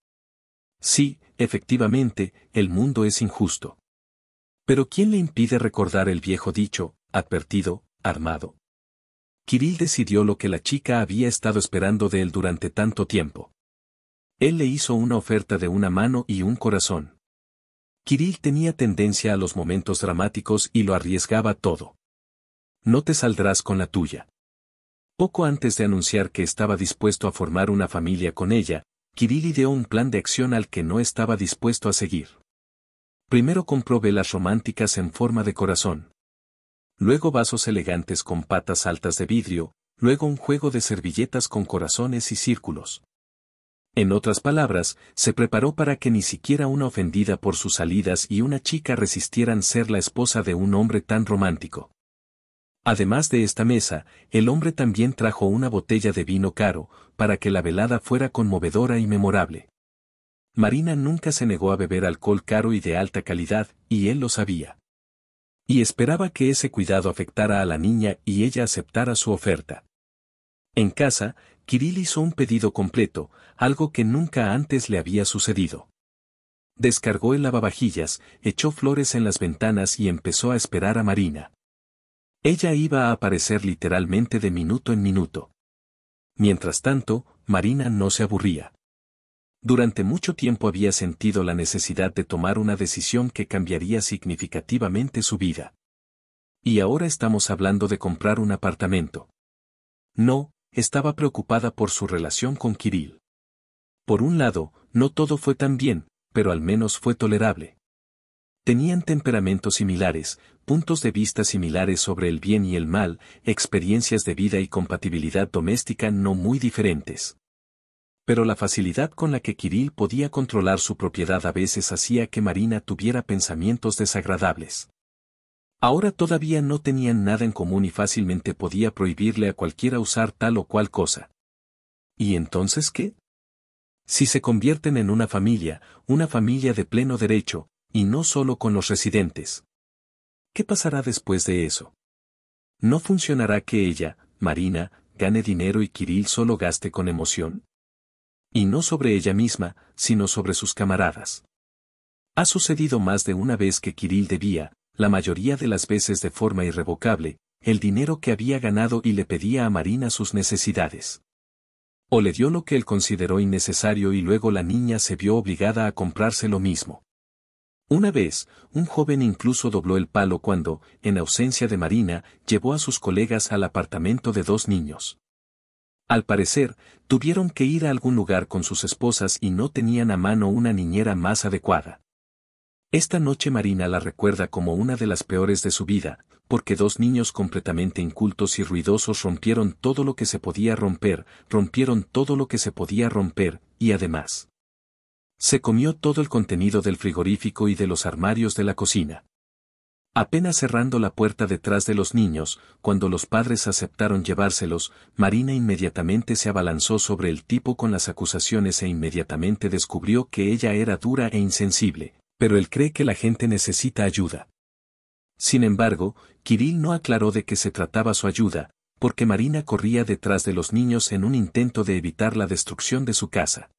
Sí, efectivamente, el mundo es injusto. Pero ¿quién le impide recordar el viejo dicho, advertido, armado? Kirill decidió lo que la chica había estado esperando de él durante tanto tiempo. Él le hizo una oferta de una mano y un corazón. Kirill tenía tendencia a los momentos dramáticos y lo arriesgaba todo. No te saldrás con la tuya. Poco antes de anunciar que estaba dispuesto a formar una familia con ella, Kirill ideó un plan de acción al que no estaba dispuesto a seguir. Primero compró velas románticas en forma de corazón. Luego vasos elegantes con patas altas de vidrio, luego un juego de servilletas con corazones y círculos. En otras palabras, se preparó para que ni siquiera una ofendida por sus salidas y una chica resistieran ser la esposa de un hombre tan romántico. Además de esta mesa, el hombre también trajo una botella de vino caro, para que la velada fuera conmovedora y memorable. Marina nunca se negó a beber alcohol caro y de alta calidad, y él lo sabía. Y esperaba que ese cuidado afectara a la niña y ella aceptara su oferta. En casa, Kirill hizo un pedido completo, algo que nunca antes le había sucedido. Descargó el lavavajillas, echó flores en las ventanas y empezó a esperar a Marina. Ella iba a aparecer literalmente de minuto en minuto. Mientras tanto, Marina no se aburría. Durante mucho tiempo había sentido la necesidad de tomar una decisión que cambiaría significativamente su vida. Y ahora estamos hablando de comprar un apartamento. No, estaba preocupada por su relación con Kirill. Por un lado, no todo fue tan bien, pero al menos fue tolerable. Tenían temperamentos similares, puntos de vista similares sobre el bien y el mal, experiencias de vida y compatibilidad doméstica no muy diferentes pero la facilidad con la que Kirill podía controlar su propiedad a veces hacía que Marina tuviera pensamientos desagradables. Ahora todavía no tenían nada en común y fácilmente podía prohibirle a cualquiera usar tal o cual cosa. ¿Y entonces qué? Si se convierten en una familia, una familia de pleno derecho, y no solo con los residentes. ¿Qué pasará después de eso? No funcionará que ella, Marina, gane dinero y Kirill solo gaste con emoción y no sobre ella misma, sino sobre sus camaradas. Ha sucedido más de una vez que Kirill debía, la mayoría de las veces de forma irrevocable, el dinero que había ganado y le pedía a Marina sus necesidades. O le dio lo que él consideró innecesario y luego la niña se vio obligada a comprarse lo mismo. Una vez, un joven incluso dobló el palo cuando, en ausencia de Marina, llevó a sus colegas al apartamento de dos niños. Al parecer, tuvieron que ir a algún lugar con sus esposas y no tenían a mano una niñera más adecuada. Esta noche Marina la recuerda como una de las peores de su vida, porque dos niños completamente incultos y ruidosos rompieron todo lo que se podía romper, rompieron todo lo que se podía romper, y además, se comió todo el contenido del frigorífico y de los armarios de la cocina. Apenas cerrando la puerta detrás de los niños, cuando los padres aceptaron llevárselos, Marina inmediatamente se abalanzó sobre el tipo con las acusaciones e inmediatamente descubrió que ella era dura e insensible, pero él cree que la gente necesita ayuda. Sin embargo, Kirill no aclaró de qué se trataba su ayuda, porque Marina corría detrás de los niños en un intento de evitar la destrucción de su casa.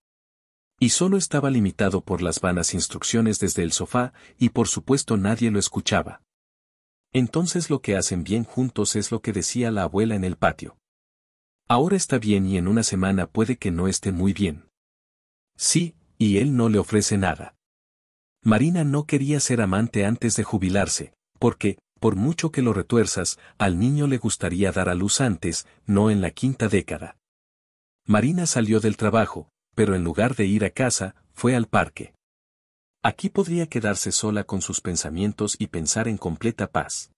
Y solo estaba limitado por las vanas instrucciones desde el sofá, y por supuesto nadie lo escuchaba. Entonces lo que hacen bien juntos es lo que decía la abuela en el patio. Ahora está bien y en una semana puede que no esté muy bien. Sí, y él no le ofrece nada. Marina no quería ser amante antes de jubilarse, porque, por mucho que lo retuerzas, al niño le gustaría dar a luz antes, no en la quinta década. Marina salió del trabajo, pero en lugar de ir a casa, fue al parque. Aquí podría quedarse sola con sus pensamientos y pensar en completa paz.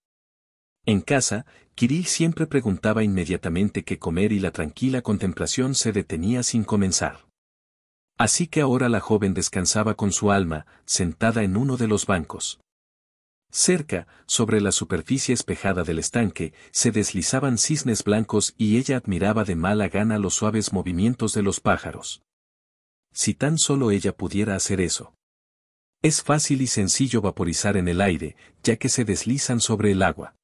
En casa, Kirill siempre preguntaba inmediatamente qué comer y la tranquila contemplación se detenía sin comenzar. Así que ahora la joven descansaba con su alma, sentada en uno de los bancos. Cerca, sobre la superficie espejada del estanque, se deslizaban cisnes blancos y ella admiraba de mala gana los suaves movimientos de los pájaros si tan solo ella pudiera hacer eso. Es fácil y sencillo vaporizar en el aire, ya que se deslizan sobre el agua.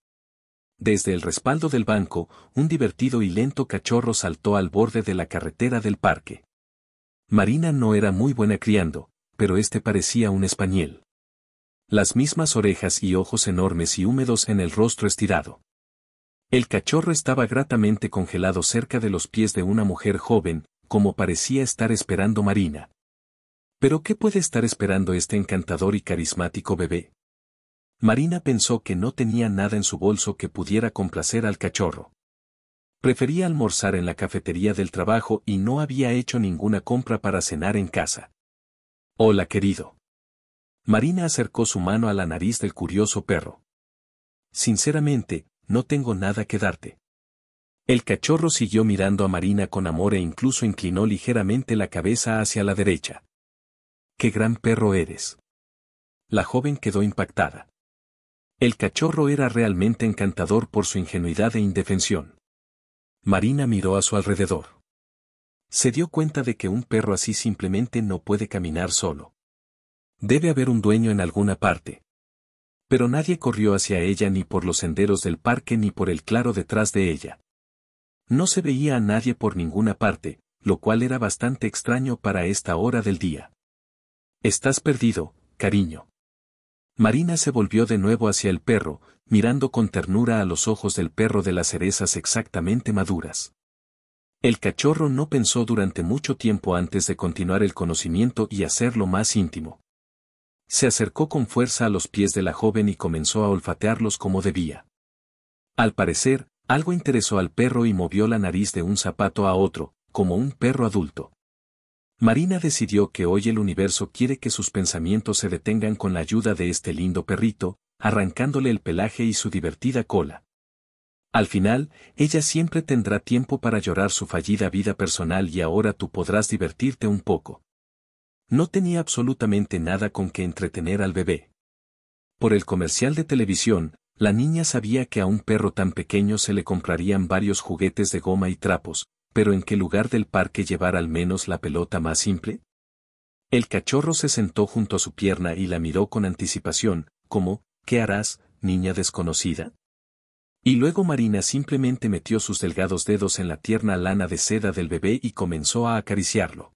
Desde el respaldo del banco, un divertido y lento cachorro saltó al borde de la carretera del parque. Marina no era muy buena criando, pero este parecía un español. Las mismas orejas y ojos enormes y húmedos en el rostro estirado. El cachorro estaba gratamente congelado cerca de los pies de una mujer joven, como parecía estar esperando Marina. ¿Pero qué puede estar esperando este encantador y carismático bebé? Marina pensó que no tenía nada en su bolso que pudiera complacer al cachorro. Prefería almorzar en la cafetería del trabajo y no había hecho ninguna compra para cenar en casa. Hola querido. Marina acercó su mano a la nariz del curioso perro. Sinceramente, no tengo nada que darte. El cachorro siguió mirando a Marina con amor e incluso inclinó ligeramente la cabeza hacia la derecha. ¡Qué gran perro eres! La joven quedó impactada. El cachorro era realmente encantador por su ingenuidad e indefensión. Marina miró a su alrededor. Se dio cuenta de que un perro así simplemente no puede caminar solo. Debe haber un dueño en alguna parte. Pero nadie corrió hacia ella ni por los senderos del parque ni por el claro detrás de ella. No se veía a nadie por ninguna parte, lo cual era bastante extraño para esta hora del día. Estás perdido, cariño. Marina se volvió de nuevo hacia el perro, mirando con ternura a los ojos del perro de las cerezas exactamente maduras. El cachorro no pensó durante mucho tiempo antes de continuar el conocimiento y hacerlo más íntimo. Se acercó con fuerza a los pies de la joven y comenzó a olfatearlos como debía. Al parecer, algo interesó al perro y movió la nariz de un zapato a otro, como un perro adulto. Marina decidió que hoy el universo quiere que sus pensamientos se detengan con la ayuda de este lindo perrito, arrancándole el pelaje y su divertida cola. Al final, ella siempre tendrá tiempo para llorar su fallida vida personal y ahora tú podrás divertirte un poco. No tenía absolutamente nada con que entretener al bebé. Por el comercial de televisión, la niña sabía que a un perro tan pequeño se le comprarían varios juguetes de goma y trapos, pero ¿en qué lugar del parque llevar al menos la pelota más simple? El cachorro se sentó junto a su pierna y la miró con anticipación, como, ¿qué harás, niña desconocida? Y luego Marina simplemente metió sus delgados dedos en la tierna lana de seda del bebé y comenzó a acariciarlo.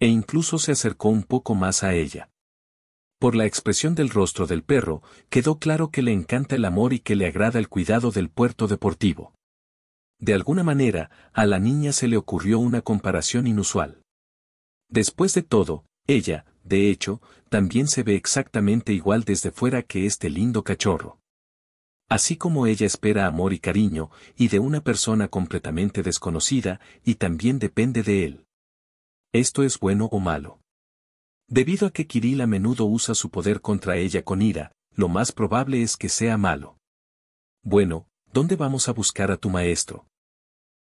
E incluso se acercó un poco más a ella. Por la expresión del rostro del perro, quedó claro que le encanta el amor y que le agrada el cuidado del puerto deportivo. De alguna manera, a la niña se le ocurrió una comparación inusual. Después de todo, ella, de hecho, también se ve exactamente igual desde fuera que este lindo cachorro. Así como ella espera amor y cariño, y de una persona completamente desconocida, y también depende de él. ¿Esto es bueno o malo? Debido a que Kirill a menudo usa su poder contra ella con ira, lo más probable es que sea malo. Bueno, ¿dónde vamos a buscar a tu maestro?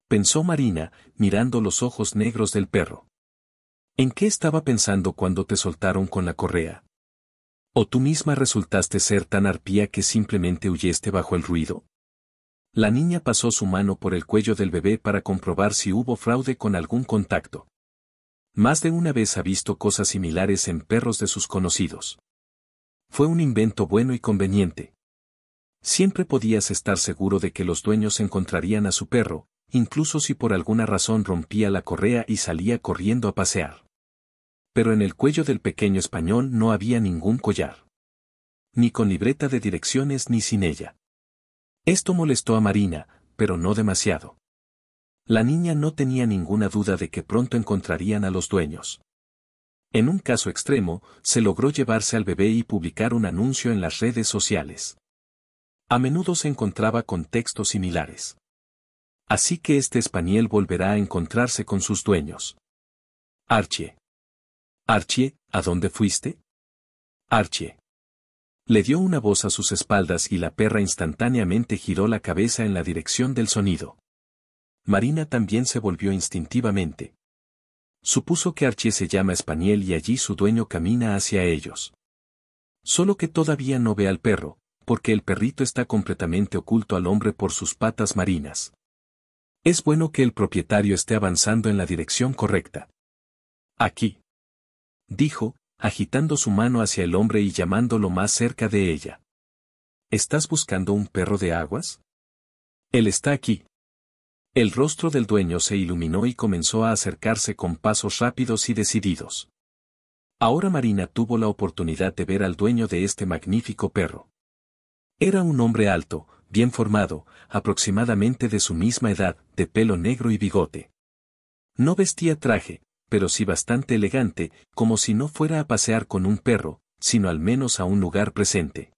Pensó Marina, mirando los ojos negros del perro. ¿En qué estaba pensando cuando te soltaron con la correa? ¿O tú misma resultaste ser tan arpía que simplemente huyeste bajo el ruido? La niña pasó su mano por el cuello del bebé para comprobar si hubo fraude con algún contacto. Más de una vez ha visto cosas similares en perros de sus conocidos. Fue un invento bueno y conveniente. Siempre podías estar seguro de que los dueños encontrarían a su perro, incluso si por alguna razón rompía la correa y salía corriendo a pasear. Pero en el cuello del pequeño español no había ningún collar. Ni con libreta de direcciones ni sin ella. Esto molestó a Marina, pero no demasiado. La niña no tenía ninguna duda de que pronto encontrarían a los dueños. En un caso extremo, se logró llevarse al bebé y publicar un anuncio en las redes sociales. A menudo se encontraba con textos similares. Así que este español volverá a encontrarse con sus dueños. Archie. Archie, ¿a dónde fuiste? Archie. Le dio una voz a sus espaldas y la perra instantáneamente giró la cabeza en la dirección del sonido. Marina también se volvió instintivamente. Supuso que Archie se llama español y allí su dueño camina hacia ellos. Solo que todavía no ve al perro, porque el perrito está completamente oculto al hombre por sus patas marinas. Es bueno que el propietario esté avanzando en la dirección correcta. Aquí. Dijo, agitando su mano hacia el hombre y llamándolo más cerca de ella. ¿Estás buscando un perro de aguas? Él está aquí, el rostro del dueño se iluminó y comenzó a acercarse con pasos rápidos y decididos. Ahora Marina tuvo la oportunidad de ver al dueño de este magnífico perro. Era un hombre alto, bien formado, aproximadamente de su misma edad, de pelo negro y bigote. No vestía traje, pero sí bastante elegante, como si no fuera a pasear con un perro, sino al menos a un lugar presente.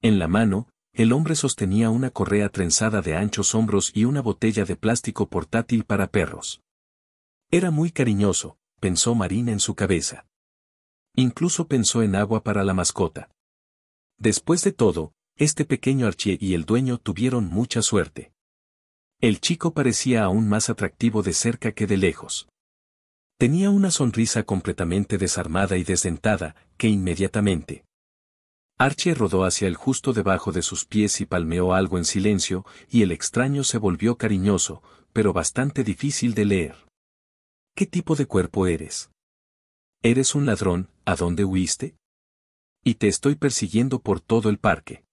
En la mano, el hombre sostenía una correa trenzada de anchos hombros y una botella de plástico portátil para perros. Era muy cariñoso, pensó Marina en su cabeza. Incluso pensó en agua para la mascota. Después de todo, este pequeño Archie y el dueño tuvieron mucha suerte. El chico parecía aún más atractivo de cerca que de lejos. Tenía una sonrisa completamente desarmada y desdentada, que inmediatamente Archie rodó hacia el justo debajo de sus pies y palmeó algo en silencio, y el extraño se volvió cariñoso, pero bastante difícil de leer. ¿Qué tipo de cuerpo eres? ¿Eres un ladrón? ¿A dónde huiste? Y te estoy persiguiendo por todo el parque.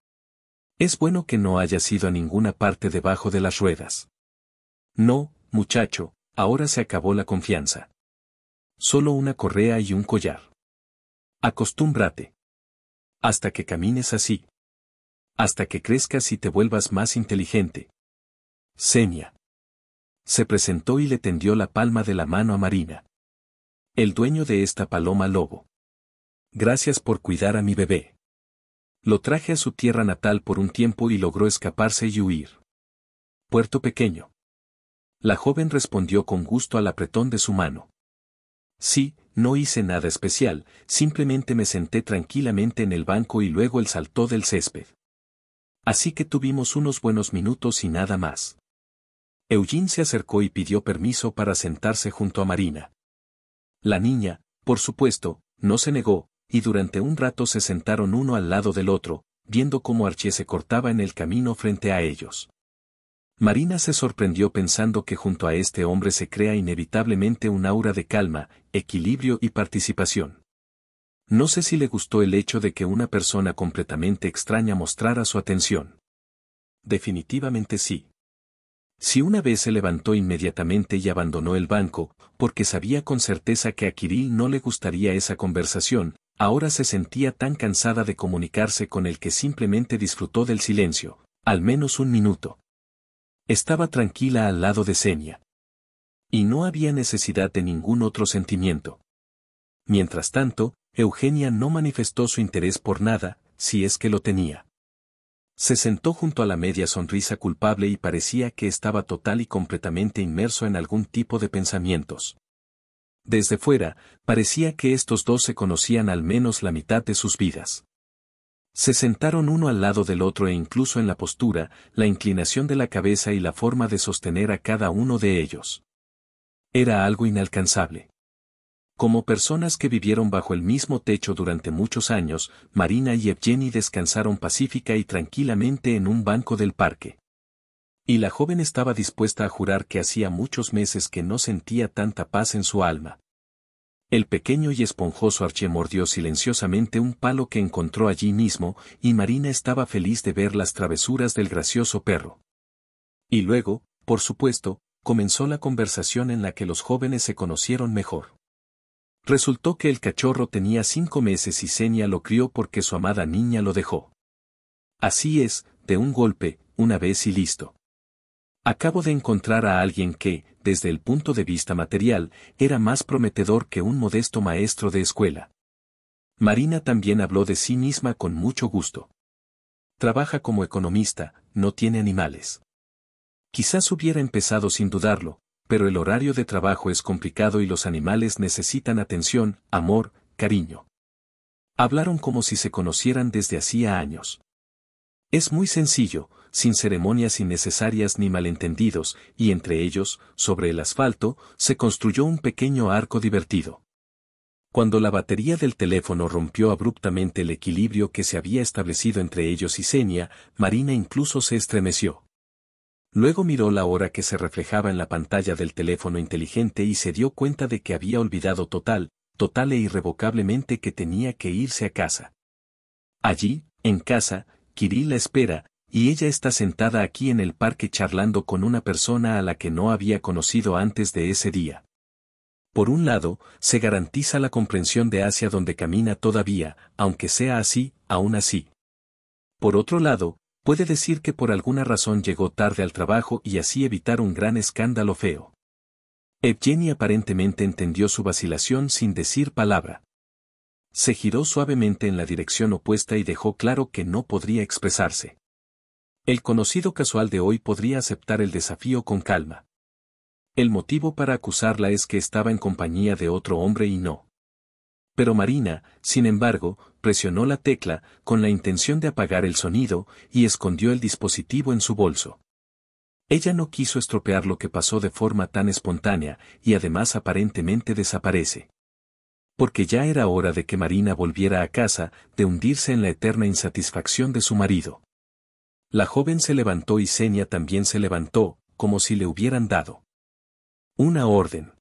Es bueno que no hayas ido a ninguna parte debajo de las ruedas. No, muchacho, ahora se acabó la confianza. Solo una correa y un collar. Acostúmbrate. Hasta que camines así. Hasta que crezcas y te vuelvas más inteligente. Senia. Se presentó y le tendió la palma de la mano a Marina. El dueño de esta paloma lobo. Gracias por cuidar a mi bebé. Lo traje a su tierra natal por un tiempo y logró escaparse y huir. Puerto Pequeño. La joven respondió con gusto al apretón de su mano. Sí, no hice nada especial, simplemente me senté tranquilamente en el banco y luego él saltó del césped. Así que tuvimos unos buenos minutos y nada más. Eugene se acercó y pidió permiso para sentarse junto a Marina. La niña, por supuesto, no se negó, y durante un rato se sentaron uno al lado del otro, viendo cómo Archie se cortaba en el camino frente a ellos. Marina se sorprendió pensando que junto a este hombre se crea inevitablemente un aura de calma, equilibrio y participación. No sé si le gustó el hecho de que una persona completamente extraña mostrara su atención. Definitivamente sí. Si una vez se levantó inmediatamente y abandonó el banco, porque sabía con certeza que a Kirill no le gustaría esa conversación, ahora se sentía tan cansada de comunicarse con el que simplemente disfrutó del silencio, al menos un minuto. Estaba tranquila al lado de Senia. Y no había necesidad de ningún otro sentimiento. Mientras tanto, Eugenia no manifestó su interés por nada, si es que lo tenía. Se sentó junto a la media sonrisa culpable y parecía que estaba total y completamente inmerso en algún tipo de pensamientos. Desde fuera, parecía que estos dos se conocían al menos la mitad de sus vidas. Se sentaron uno al lado del otro e incluso en la postura, la inclinación de la cabeza y la forma de sostener a cada uno de ellos. Era algo inalcanzable. Como personas que vivieron bajo el mismo techo durante muchos años, Marina y Evgeny descansaron pacífica y tranquilamente en un banco del parque. Y la joven estaba dispuesta a jurar que hacía muchos meses que no sentía tanta paz en su alma. El pequeño y esponjoso Archie mordió silenciosamente un palo que encontró allí mismo, y Marina estaba feliz de ver las travesuras del gracioso perro. Y luego, por supuesto, comenzó la conversación en la que los jóvenes se conocieron mejor. Resultó que el cachorro tenía cinco meses y Senia lo crió porque su amada niña lo dejó. Así es, de un golpe, una vez y listo. Acabo de encontrar a alguien que, desde el punto de vista material, era más prometedor que un modesto maestro de escuela. Marina también habló de sí misma con mucho gusto. Trabaja como economista, no tiene animales. Quizás hubiera empezado sin dudarlo, pero el horario de trabajo es complicado y los animales necesitan atención, amor, cariño. Hablaron como si se conocieran desde hacía años. Es muy sencillo, sin ceremonias innecesarias ni malentendidos, y entre ellos, sobre el asfalto, se construyó un pequeño arco divertido. Cuando la batería del teléfono rompió abruptamente el equilibrio que se había establecido entre ellos y Senia, Marina incluso se estremeció. Luego miró la hora que se reflejaba en la pantalla del teléfono inteligente y se dio cuenta de que había olvidado total, total e irrevocablemente que tenía que irse a casa. Allí, en casa, Kirill la espera, y ella está sentada aquí en el parque charlando con una persona a la que no había conocido antes de ese día. Por un lado, se garantiza la comprensión de hacia donde camina todavía, aunque sea así, aún así. Por otro lado, puede decir que por alguna razón llegó tarde al trabajo y así evitar un gran escándalo feo. Evgeny aparentemente entendió su vacilación sin decir palabra. Se giró suavemente en la dirección opuesta y dejó claro que no podría expresarse. El conocido casual de hoy podría aceptar el desafío con calma. El motivo para acusarla es que estaba en compañía de otro hombre y no. Pero Marina, sin embargo, presionó la tecla, con la intención de apagar el sonido, y escondió el dispositivo en su bolso. Ella no quiso estropear lo que pasó de forma tan espontánea, y además aparentemente desaparece. Porque ya era hora de que Marina volviera a casa, de hundirse en la eterna insatisfacción de su marido. La joven se levantó y Senia también se levantó, como si le hubieran dado una orden.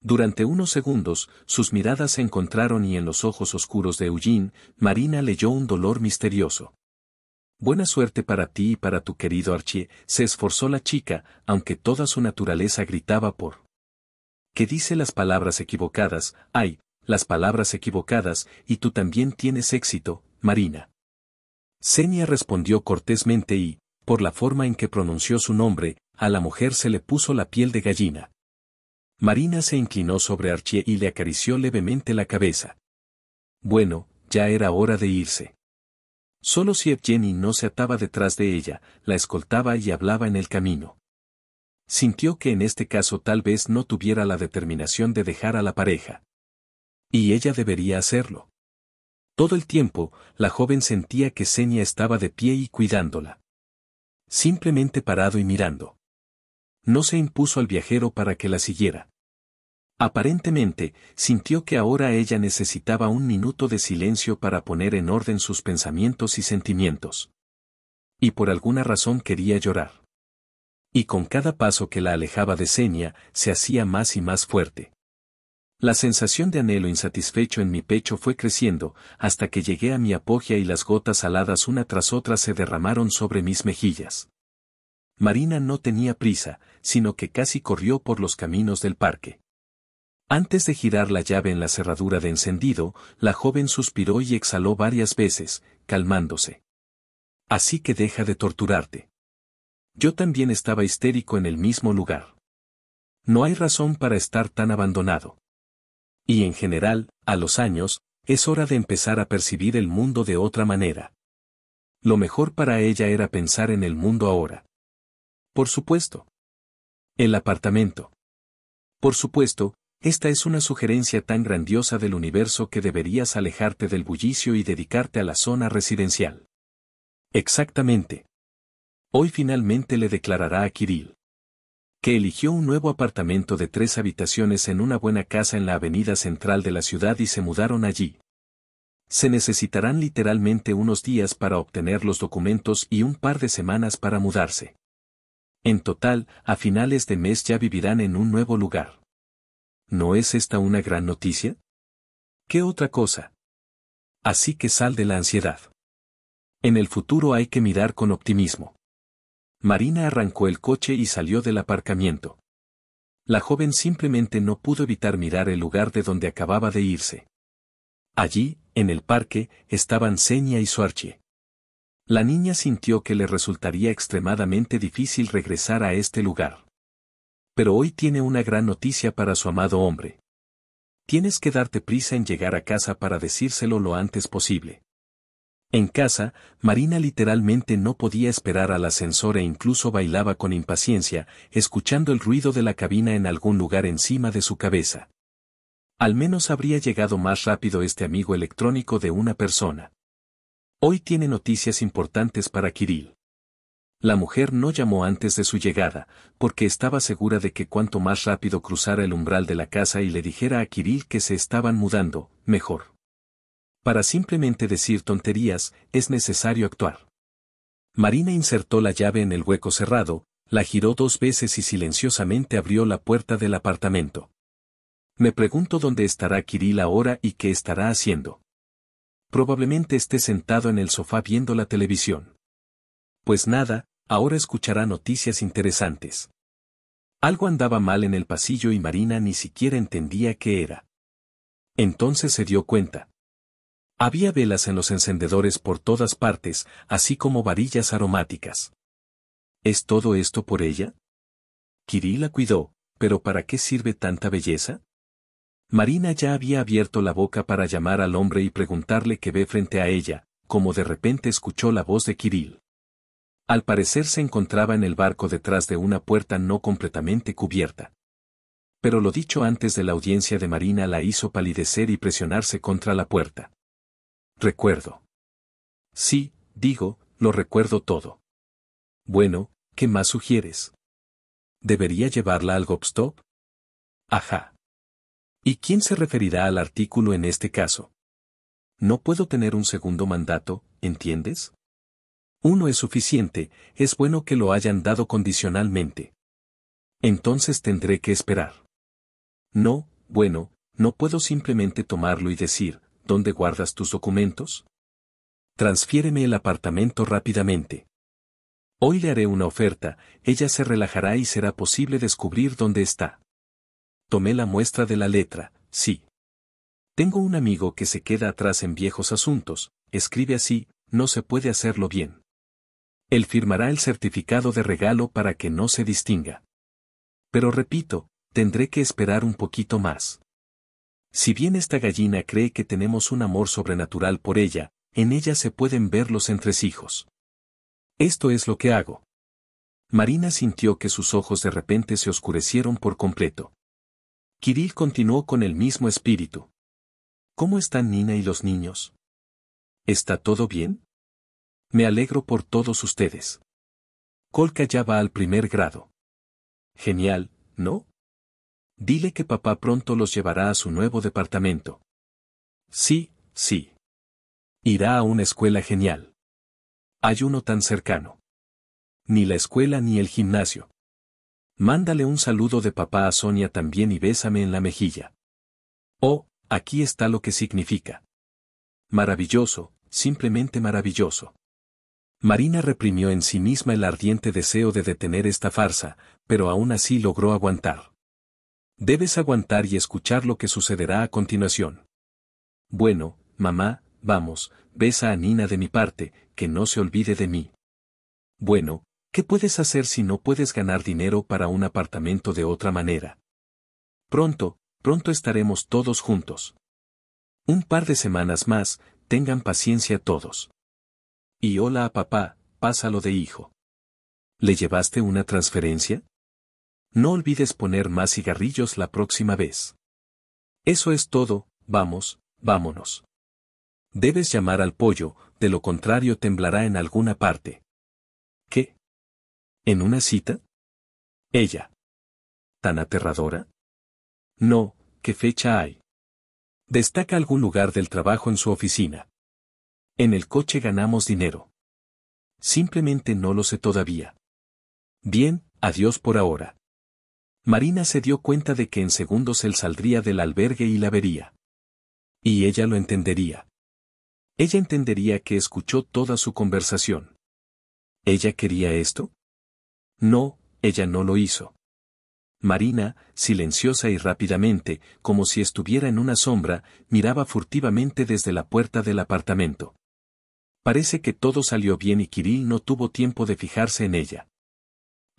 Durante unos segundos, sus miradas se encontraron y en los ojos oscuros de Eugene, Marina leyó un dolor misterioso. Buena suerte para ti y para tu querido Archie, se esforzó la chica, aunque toda su naturaleza gritaba por. Que dice las palabras equivocadas, ay, las palabras equivocadas, y tú también tienes éxito, Marina. Senia respondió cortésmente y, por la forma en que pronunció su nombre, a la mujer se le puso la piel de gallina. Marina se inclinó sobre Archie y le acarició levemente la cabeza. Bueno, ya era hora de irse. Solo si Evgeny no se ataba detrás de ella, la escoltaba y hablaba en el camino. Sintió que en este caso tal vez no tuviera la determinación de dejar a la pareja. Y ella debería hacerlo. Todo el tiempo, la joven sentía que Senia estaba de pie y cuidándola. Simplemente parado y mirando. No se impuso al viajero para que la siguiera. Aparentemente, sintió que ahora ella necesitaba un minuto de silencio para poner en orden sus pensamientos y sentimientos. Y por alguna razón quería llorar. Y con cada paso que la alejaba de seña, se hacía más y más fuerte. La sensación de anhelo insatisfecho en mi pecho fue creciendo, hasta que llegué a mi apogeo y las gotas aladas una tras otra se derramaron sobre mis mejillas. Marina no tenía prisa, sino que casi corrió por los caminos del parque. Antes de girar la llave en la cerradura de encendido, la joven suspiró y exhaló varias veces, calmándose. Así que deja de torturarte. Yo también estaba histérico en el mismo lugar. No hay razón para estar tan abandonado. Y en general, a los años, es hora de empezar a percibir el mundo de otra manera. Lo mejor para ella era pensar en el mundo ahora. Por supuesto. El apartamento. Por supuesto, esta es una sugerencia tan grandiosa del universo que deberías alejarte del bullicio y dedicarte a la zona residencial. Exactamente. Hoy finalmente le declarará a Kirill que eligió un nuevo apartamento de tres habitaciones en una buena casa en la avenida central de la ciudad y se mudaron allí. Se necesitarán literalmente unos días para obtener los documentos y un par de semanas para mudarse. En total, a finales de mes ya vivirán en un nuevo lugar. ¿No es esta una gran noticia? ¿Qué otra cosa? Así que sal de la ansiedad. En el futuro hay que mirar con optimismo. Marina arrancó el coche y salió del aparcamiento. La joven simplemente no pudo evitar mirar el lugar de donde acababa de irse. Allí, en el parque, estaban Seña y Suarche. La niña sintió que le resultaría extremadamente difícil regresar a este lugar. Pero hoy tiene una gran noticia para su amado hombre. Tienes que darte prisa en llegar a casa para decírselo lo antes posible. En casa, Marina literalmente no podía esperar al ascensor e incluso bailaba con impaciencia, escuchando el ruido de la cabina en algún lugar encima de su cabeza. Al menos habría llegado más rápido este amigo electrónico de una persona. Hoy tiene noticias importantes para Kirill. La mujer no llamó antes de su llegada, porque estaba segura de que cuanto más rápido cruzara el umbral de la casa y le dijera a Kirill que se estaban mudando, mejor. Para simplemente decir tonterías, es necesario actuar. Marina insertó la llave en el hueco cerrado, la giró dos veces y silenciosamente abrió la puerta del apartamento. Me pregunto dónde estará Kirill ahora y qué estará haciendo. Probablemente esté sentado en el sofá viendo la televisión. Pues nada, ahora escuchará noticias interesantes. Algo andaba mal en el pasillo y Marina ni siquiera entendía qué era. Entonces se dio cuenta. Había velas en los encendedores por todas partes, así como varillas aromáticas. ¿Es todo esto por ella? Kirill la cuidó, pero ¿para qué sirve tanta belleza? Marina ya había abierto la boca para llamar al hombre y preguntarle qué ve frente a ella, como de repente escuchó la voz de Kirill. Al parecer se encontraba en el barco detrás de una puerta no completamente cubierta. Pero lo dicho antes de la audiencia de Marina la hizo palidecer y presionarse contra la puerta. Recuerdo. Sí, digo, lo recuerdo todo. Bueno, ¿qué más sugieres? ¿Debería llevarla al GobStop? Ajá. ¿Y quién se referirá al artículo en este caso? No puedo tener un segundo mandato, ¿entiendes? Uno es suficiente, es bueno que lo hayan dado condicionalmente. Entonces tendré que esperar. No, bueno, no puedo simplemente tomarlo y decir, ¿dónde guardas tus documentos? Transfiéreme el apartamento rápidamente. Hoy le haré una oferta, ella se relajará y será posible descubrir dónde está. Tomé la muestra de la letra, sí. Tengo un amigo que se queda atrás en viejos asuntos, escribe así, no se puede hacerlo bien. Él firmará el certificado de regalo para que no se distinga. Pero repito, tendré que esperar un poquito más. Si bien esta gallina cree que tenemos un amor sobrenatural por ella, en ella se pueden ver los entresijos. Esto es lo que hago. Marina sintió que sus ojos de repente se oscurecieron por completo. Kirill continuó con el mismo espíritu. ¿Cómo están Nina y los niños? ¿Está todo bien? Me alegro por todos ustedes. Kolka ya va al primer grado. Genial, ¿no? Dile que papá pronto los llevará a su nuevo departamento. Sí, sí. Irá a una escuela genial. Hay uno tan cercano. Ni la escuela ni el gimnasio. Mándale un saludo de papá a Sonia también y bésame en la mejilla. Oh, aquí está lo que significa. Maravilloso, simplemente maravilloso. Marina reprimió en sí misma el ardiente deseo de detener esta farsa, pero aún así logró aguantar. Debes aguantar y escuchar lo que sucederá a continuación. Bueno, mamá, vamos, besa a Nina de mi parte, que no se olvide de mí. Bueno, ¿qué puedes hacer si no puedes ganar dinero para un apartamento de otra manera? Pronto, pronto estaremos todos juntos. Un par de semanas más, tengan paciencia todos. Y hola a papá, pásalo de hijo. ¿Le llevaste una transferencia? No olvides poner más cigarrillos la próxima vez. Eso es todo, vamos, vámonos. Debes llamar al pollo, de lo contrario temblará en alguna parte. ¿Qué? ¿En una cita? Ella. ¿Tan aterradora? No, ¿qué fecha hay? Destaca algún lugar del trabajo en su oficina. En el coche ganamos dinero. Simplemente no lo sé todavía. Bien, adiós por ahora. Marina se dio cuenta de que en segundos él saldría del albergue y la vería. Y ella lo entendería. Ella entendería que escuchó toda su conversación. ¿Ella quería esto? No, ella no lo hizo. Marina, silenciosa y rápidamente, como si estuviera en una sombra, miraba furtivamente desde la puerta del apartamento. Parece que todo salió bien y Kirill no tuvo tiempo de fijarse en ella.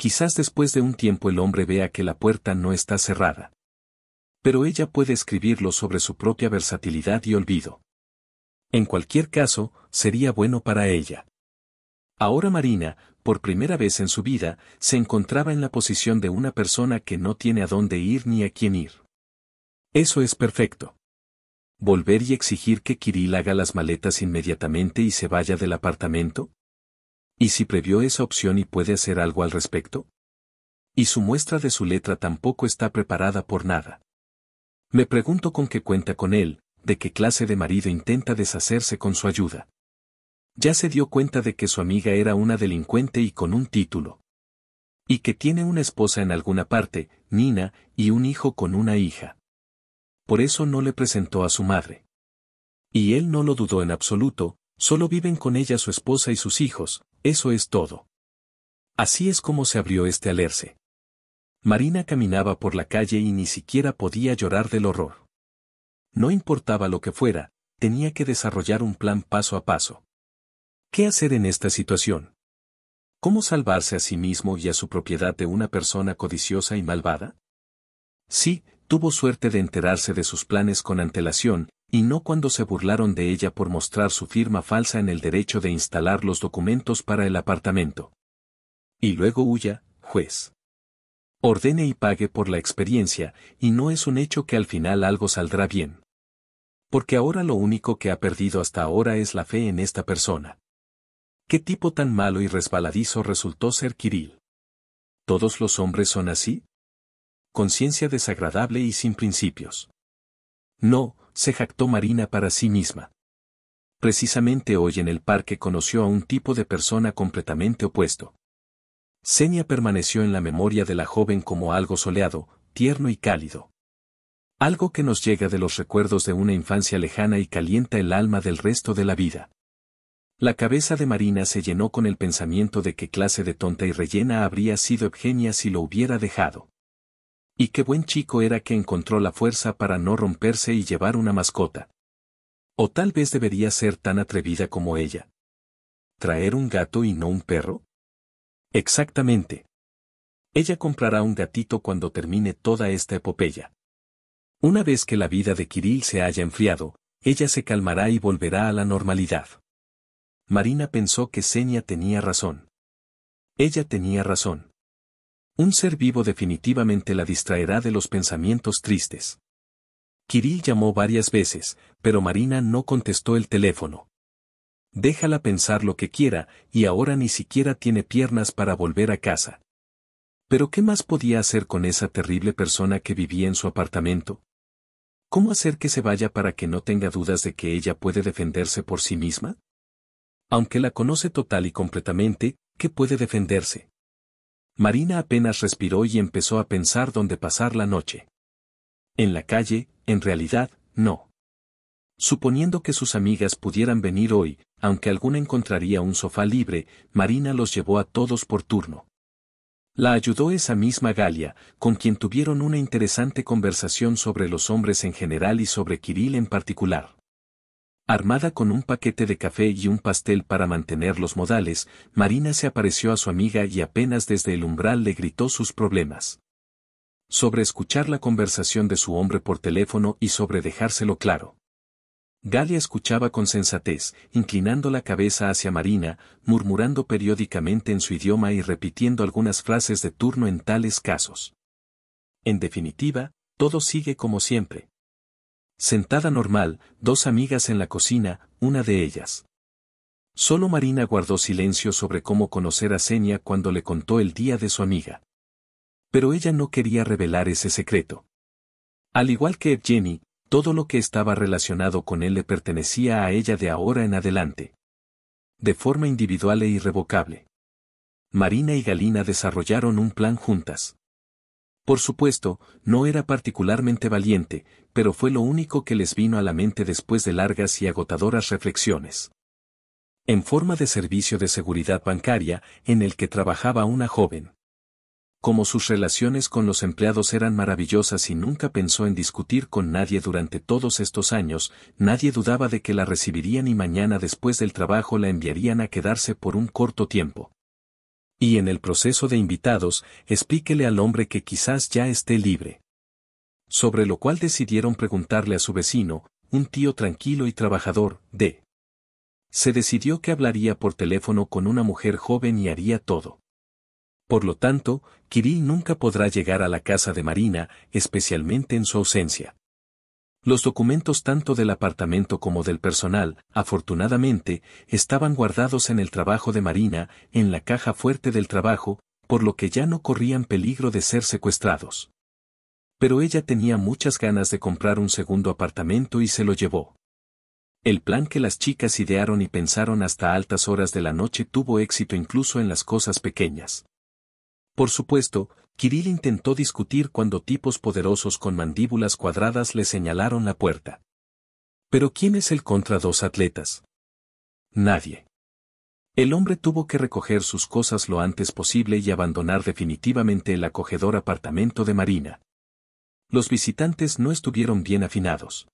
Quizás después de un tiempo el hombre vea que la puerta no está cerrada. Pero ella puede escribirlo sobre su propia versatilidad y olvido. En cualquier caso, sería bueno para ella. Ahora Marina, por primera vez en su vida, se encontraba en la posición de una persona que no tiene a dónde ir ni a quién ir. Eso es perfecto. ¿Volver y exigir que Kirill haga las maletas inmediatamente y se vaya del apartamento? ¿Y si previó esa opción y puede hacer algo al respecto? Y su muestra de su letra tampoco está preparada por nada. Me pregunto con qué cuenta con él, de qué clase de marido intenta deshacerse con su ayuda. Ya se dio cuenta de que su amiga era una delincuente y con un título. Y que tiene una esposa en alguna parte, Nina, y un hijo con una hija. Por eso no le presentó a su madre. Y él no lo dudó en absoluto, Solo viven con ella su esposa y sus hijos, eso es todo. Así es como se abrió este alerce. Marina caminaba por la calle y ni siquiera podía llorar del horror. No importaba lo que fuera, tenía que desarrollar un plan paso a paso. ¿Qué hacer en esta situación? ¿Cómo salvarse a sí mismo y a su propiedad de una persona codiciosa y malvada? Sí, tuvo suerte de enterarse de sus planes con antelación, y no cuando se burlaron de ella por mostrar su firma falsa en el derecho de instalar los documentos para el apartamento. Y luego huya, juez. Ordene y pague por la experiencia, y no es un hecho que al final algo saldrá bien. Porque ahora lo único que ha perdido hasta ahora es la fe en esta persona. ¿Qué tipo tan malo y resbaladizo resultó ser Kirill? ¿Todos los hombres son así? Conciencia desagradable y sin principios. No, se jactó Marina para sí misma. Precisamente hoy en el parque conoció a un tipo de persona completamente opuesto. Senia permaneció en la memoria de la joven como algo soleado, tierno y cálido. Algo que nos llega de los recuerdos de una infancia lejana y calienta el alma del resto de la vida. La cabeza de Marina se llenó con el pensamiento de qué clase de tonta y rellena habría sido Eugenia si lo hubiera dejado. Y qué buen chico era que encontró la fuerza para no romperse y llevar una mascota. O tal vez debería ser tan atrevida como ella. ¿Traer un gato y no un perro? Exactamente. Ella comprará un gatito cuando termine toda esta epopeya. Una vez que la vida de Kirill se haya enfriado, ella se calmará y volverá a la normalidad. Marina pensó que seña tenía razón. Ella tenía razón. Un ser vivo definitivamente la distraerá de los pensamientos tristes. Kirill llamó varias veces, pero Marina no contestó el teléfono. Déjala pensar lo que quiera, y ahora ni siquiera tiene piernas para volver a casa. Pero ¿qué más podía hacer con esa terrible persona que vivía en su apartamento? ¿Cómo hacer que se vaya para que no tenga dudas de que ella puede defenderse por sí misma? Aunque la conoce total y completamente, ¿qué puede defenderse? Marina apenas respiró y empezó a pensar dónde pasar la noche. En la calle, en realidad, no. Suponiendo que sus amigas pudieran venir hoy, aunque alguna encontraría un sofá libre, Marina los llevó a todos por turno. La ayudó esa misma Galia, con quien tuvieron una interesante conversación sobre los hombres en general y sobre Kirill en particular. Armada con un paquete de café y un pastel para mantener los modales, Marina se apareció a su amiga y apenas desde el umbral le gritó sus problemas. Sobre escuchar la conversación de su hombre por teléfono y sobre dejárselo claro. Galia escuchaba con sensatez, inclinando la cabeza hacia Marina, murmurando periódicamente en su idioma y repitiendo algunas frases de turno en tales casos. En definitiva, todo sigue como siempre. Sentada normal, dos amigas en la cocina, una de ellas. Solo Marina guardó silencio sobre cómo conocer a Senia cuando le contó el día de su amiga. Pero ella no quería revelar ese secreto. Al igual que Jenny, todo lo que estaba relacionado con él le pertenecía a ella de ahora en adelante. De forma individual e irrevocable. Marina y Galina desarrollaron un plan juntas. Por supuesto, no era particularmente valiente, pero fue lo único que les vino a la mente después de largas y agotadoras reflexiones. En forma de servicio de seguridad bancaria, en el que trabajaba una joven. Como sus relaciones con los empleados eran maravillosas y nunca pensó en discutir con nadie durante todos estos años, nadie dudaba de que la recibirían y mañana después del trabajo la enviarían a quedarse por un corto tiempo y en el proceso de invitados, explíquele al hombre que quizás ya esté libre. Sobre lo cual decidieron preguntarle a su vecino, un tío tranquilo y trabajador, de. Se decidió que hablaría por teléfono con una mujer joven y haría todo. Por lo tanto, Kirill nunca podrá llegar a la casa de Marina, especialmente en su ausencia. Los documentos tanto del apartamento como del personal, afortunadamente, estaban guardados en el trabajo de Marina, en la caja fuerte del trabajo, por lo que ya no corrían peligro de ser secuestrados. Pero ella tenía muchas ganas de comprar un segundo apartamento y se lo llevó. El plan que las chicas idearon y pensaron hasta altas horas de la noche tuvo éxito incluso en las cosas pequeñas. Por supuesto, Kirill intentó discutir cuando tipos poderosos con mandíbulas cuadradas le señalaron la puerta. Pero ¿quién es el contra dos atletas? Nadie. El hombre tuvo que recoger sus cosas lo antes posible y abandonar definitivamente el acogedor apartamento de Marina. Los visitantes no estuvieron bien afinados.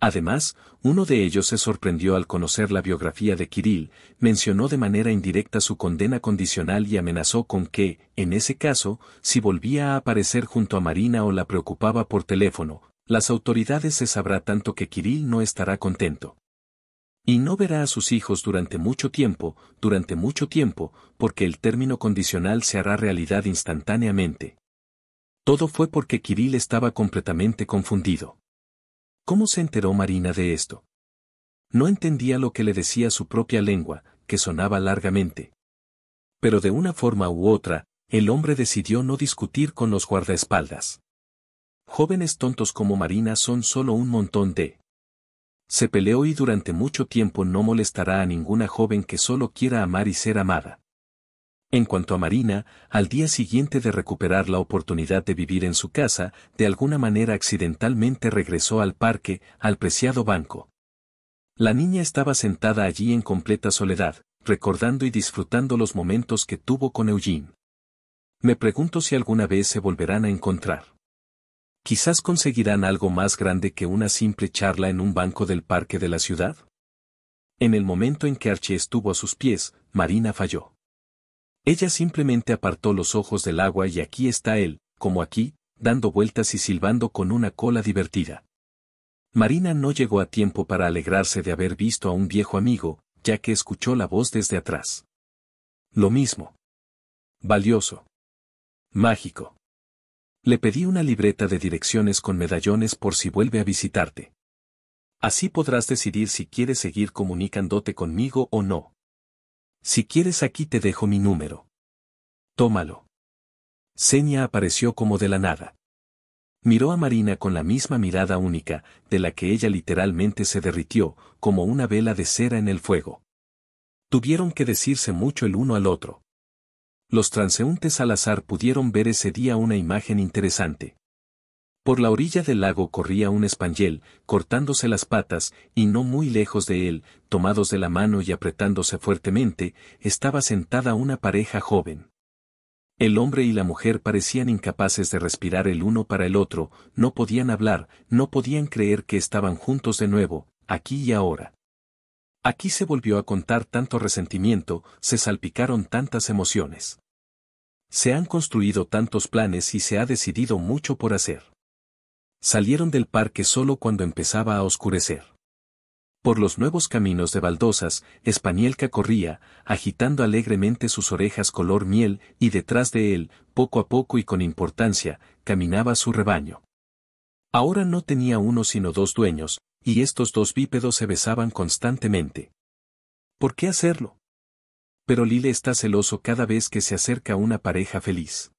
Además, uno de ellos se sorprendió al conocer la biografía de Kirill, mencionó de manera indirecta su condena condicional y amenazó con que, en ese caso, si volvía a aparecer junto a Marina o la preocupaba por teléfono, las autoridades se sabrá tanto que Kirill no estará contento. Y no verá a sus hijos durante mucho tiempo, durante mucho tiempo, porque el término condicional se hará realidad instantáneamente. Todo fue porque Kirill estaba completamente confundido. ¿Cómo se enteró Marina de esto? No entendía lo que le decía su propia lengua, que sonaba largamente. Pero de una forma u otra, el hombre decidió no discutir con los guardaespaldas. Jóvenes tontos como Marina son solo un montón de... Se peleó y durante mucho tiempo no molestará a ninguna joven que solo quiera amar y ser amada. En cuanto a Marina, al día siguiente de recuperar la oportunidad de vivir en su casa, de alguna manera accidentalmente regresó al parque, al preciado banco. La niña estaba sentada allí en completa soledad, recordando y disfrutando los momentos que tuvo con Eugene. Me pregunto si alguna vez se volverán a encontrar. Quizás conseguirán algo más grande que una simple charla en un banco del parque de la ciudad. En el momento en que Archie estuvo a sus pies, Marina falló. Ella simplemente apartó los ojos del agua y aquí está él, como aquí, dando vueltas y silbando con una cola divertida. Marina no llegó a tiempo para alegrarse de haber visto a un viejo amigo, ya que escuchó la voz desde atrás. Lo mismo. Valioso. Mágico. Le pedí una libreta de direcciones con medallones por si vuelve a visitarte. Así podrás decidir si quieres seguir comunicándote conmigo o no. Si quieres aquí te dejo mi número. Tómalo. Seña apareció como de la nada. Miró a Marina con la misma mirada única, de la que ella literalmente se derritió, como una vela de cera en el fuego. Tuvieron que decirse mucho el uno al otro. Los transeúntes al azar pudieron ver ese día una imagen interesante. Por la orilla del lago corría un español cortándose las patas, y no muy lejos de él, tomados de la mano y apretándose fuertemente, estaba sentada una pareja joven. El hombre y la mujer parecían incapaces de respirar el uno para el otro, no podían hablar, no podían creer que estaban juntos de nuevo, aquí y ahora. Aquí se volvió a contar tanto resentimiento, se salpicaron tantas emociones. Se han construido tantos planes y se ha decidido mucho por hacer. Salieron del parque solo cuando empezaba a oscurecer. Por los nuevos caminos de baldosas, Españelka corría, agitando alegremente sus orejas color miel, y detrás de él, poco a poco y con importancia, caminaba su rebaño. Ahora no tenía uno sino dos dueños, y estos dos bípedos se besaban constantemente. ¿Por qué hacerlo? Pero Lile está celoso cada vez que se acerca una pareja feliz.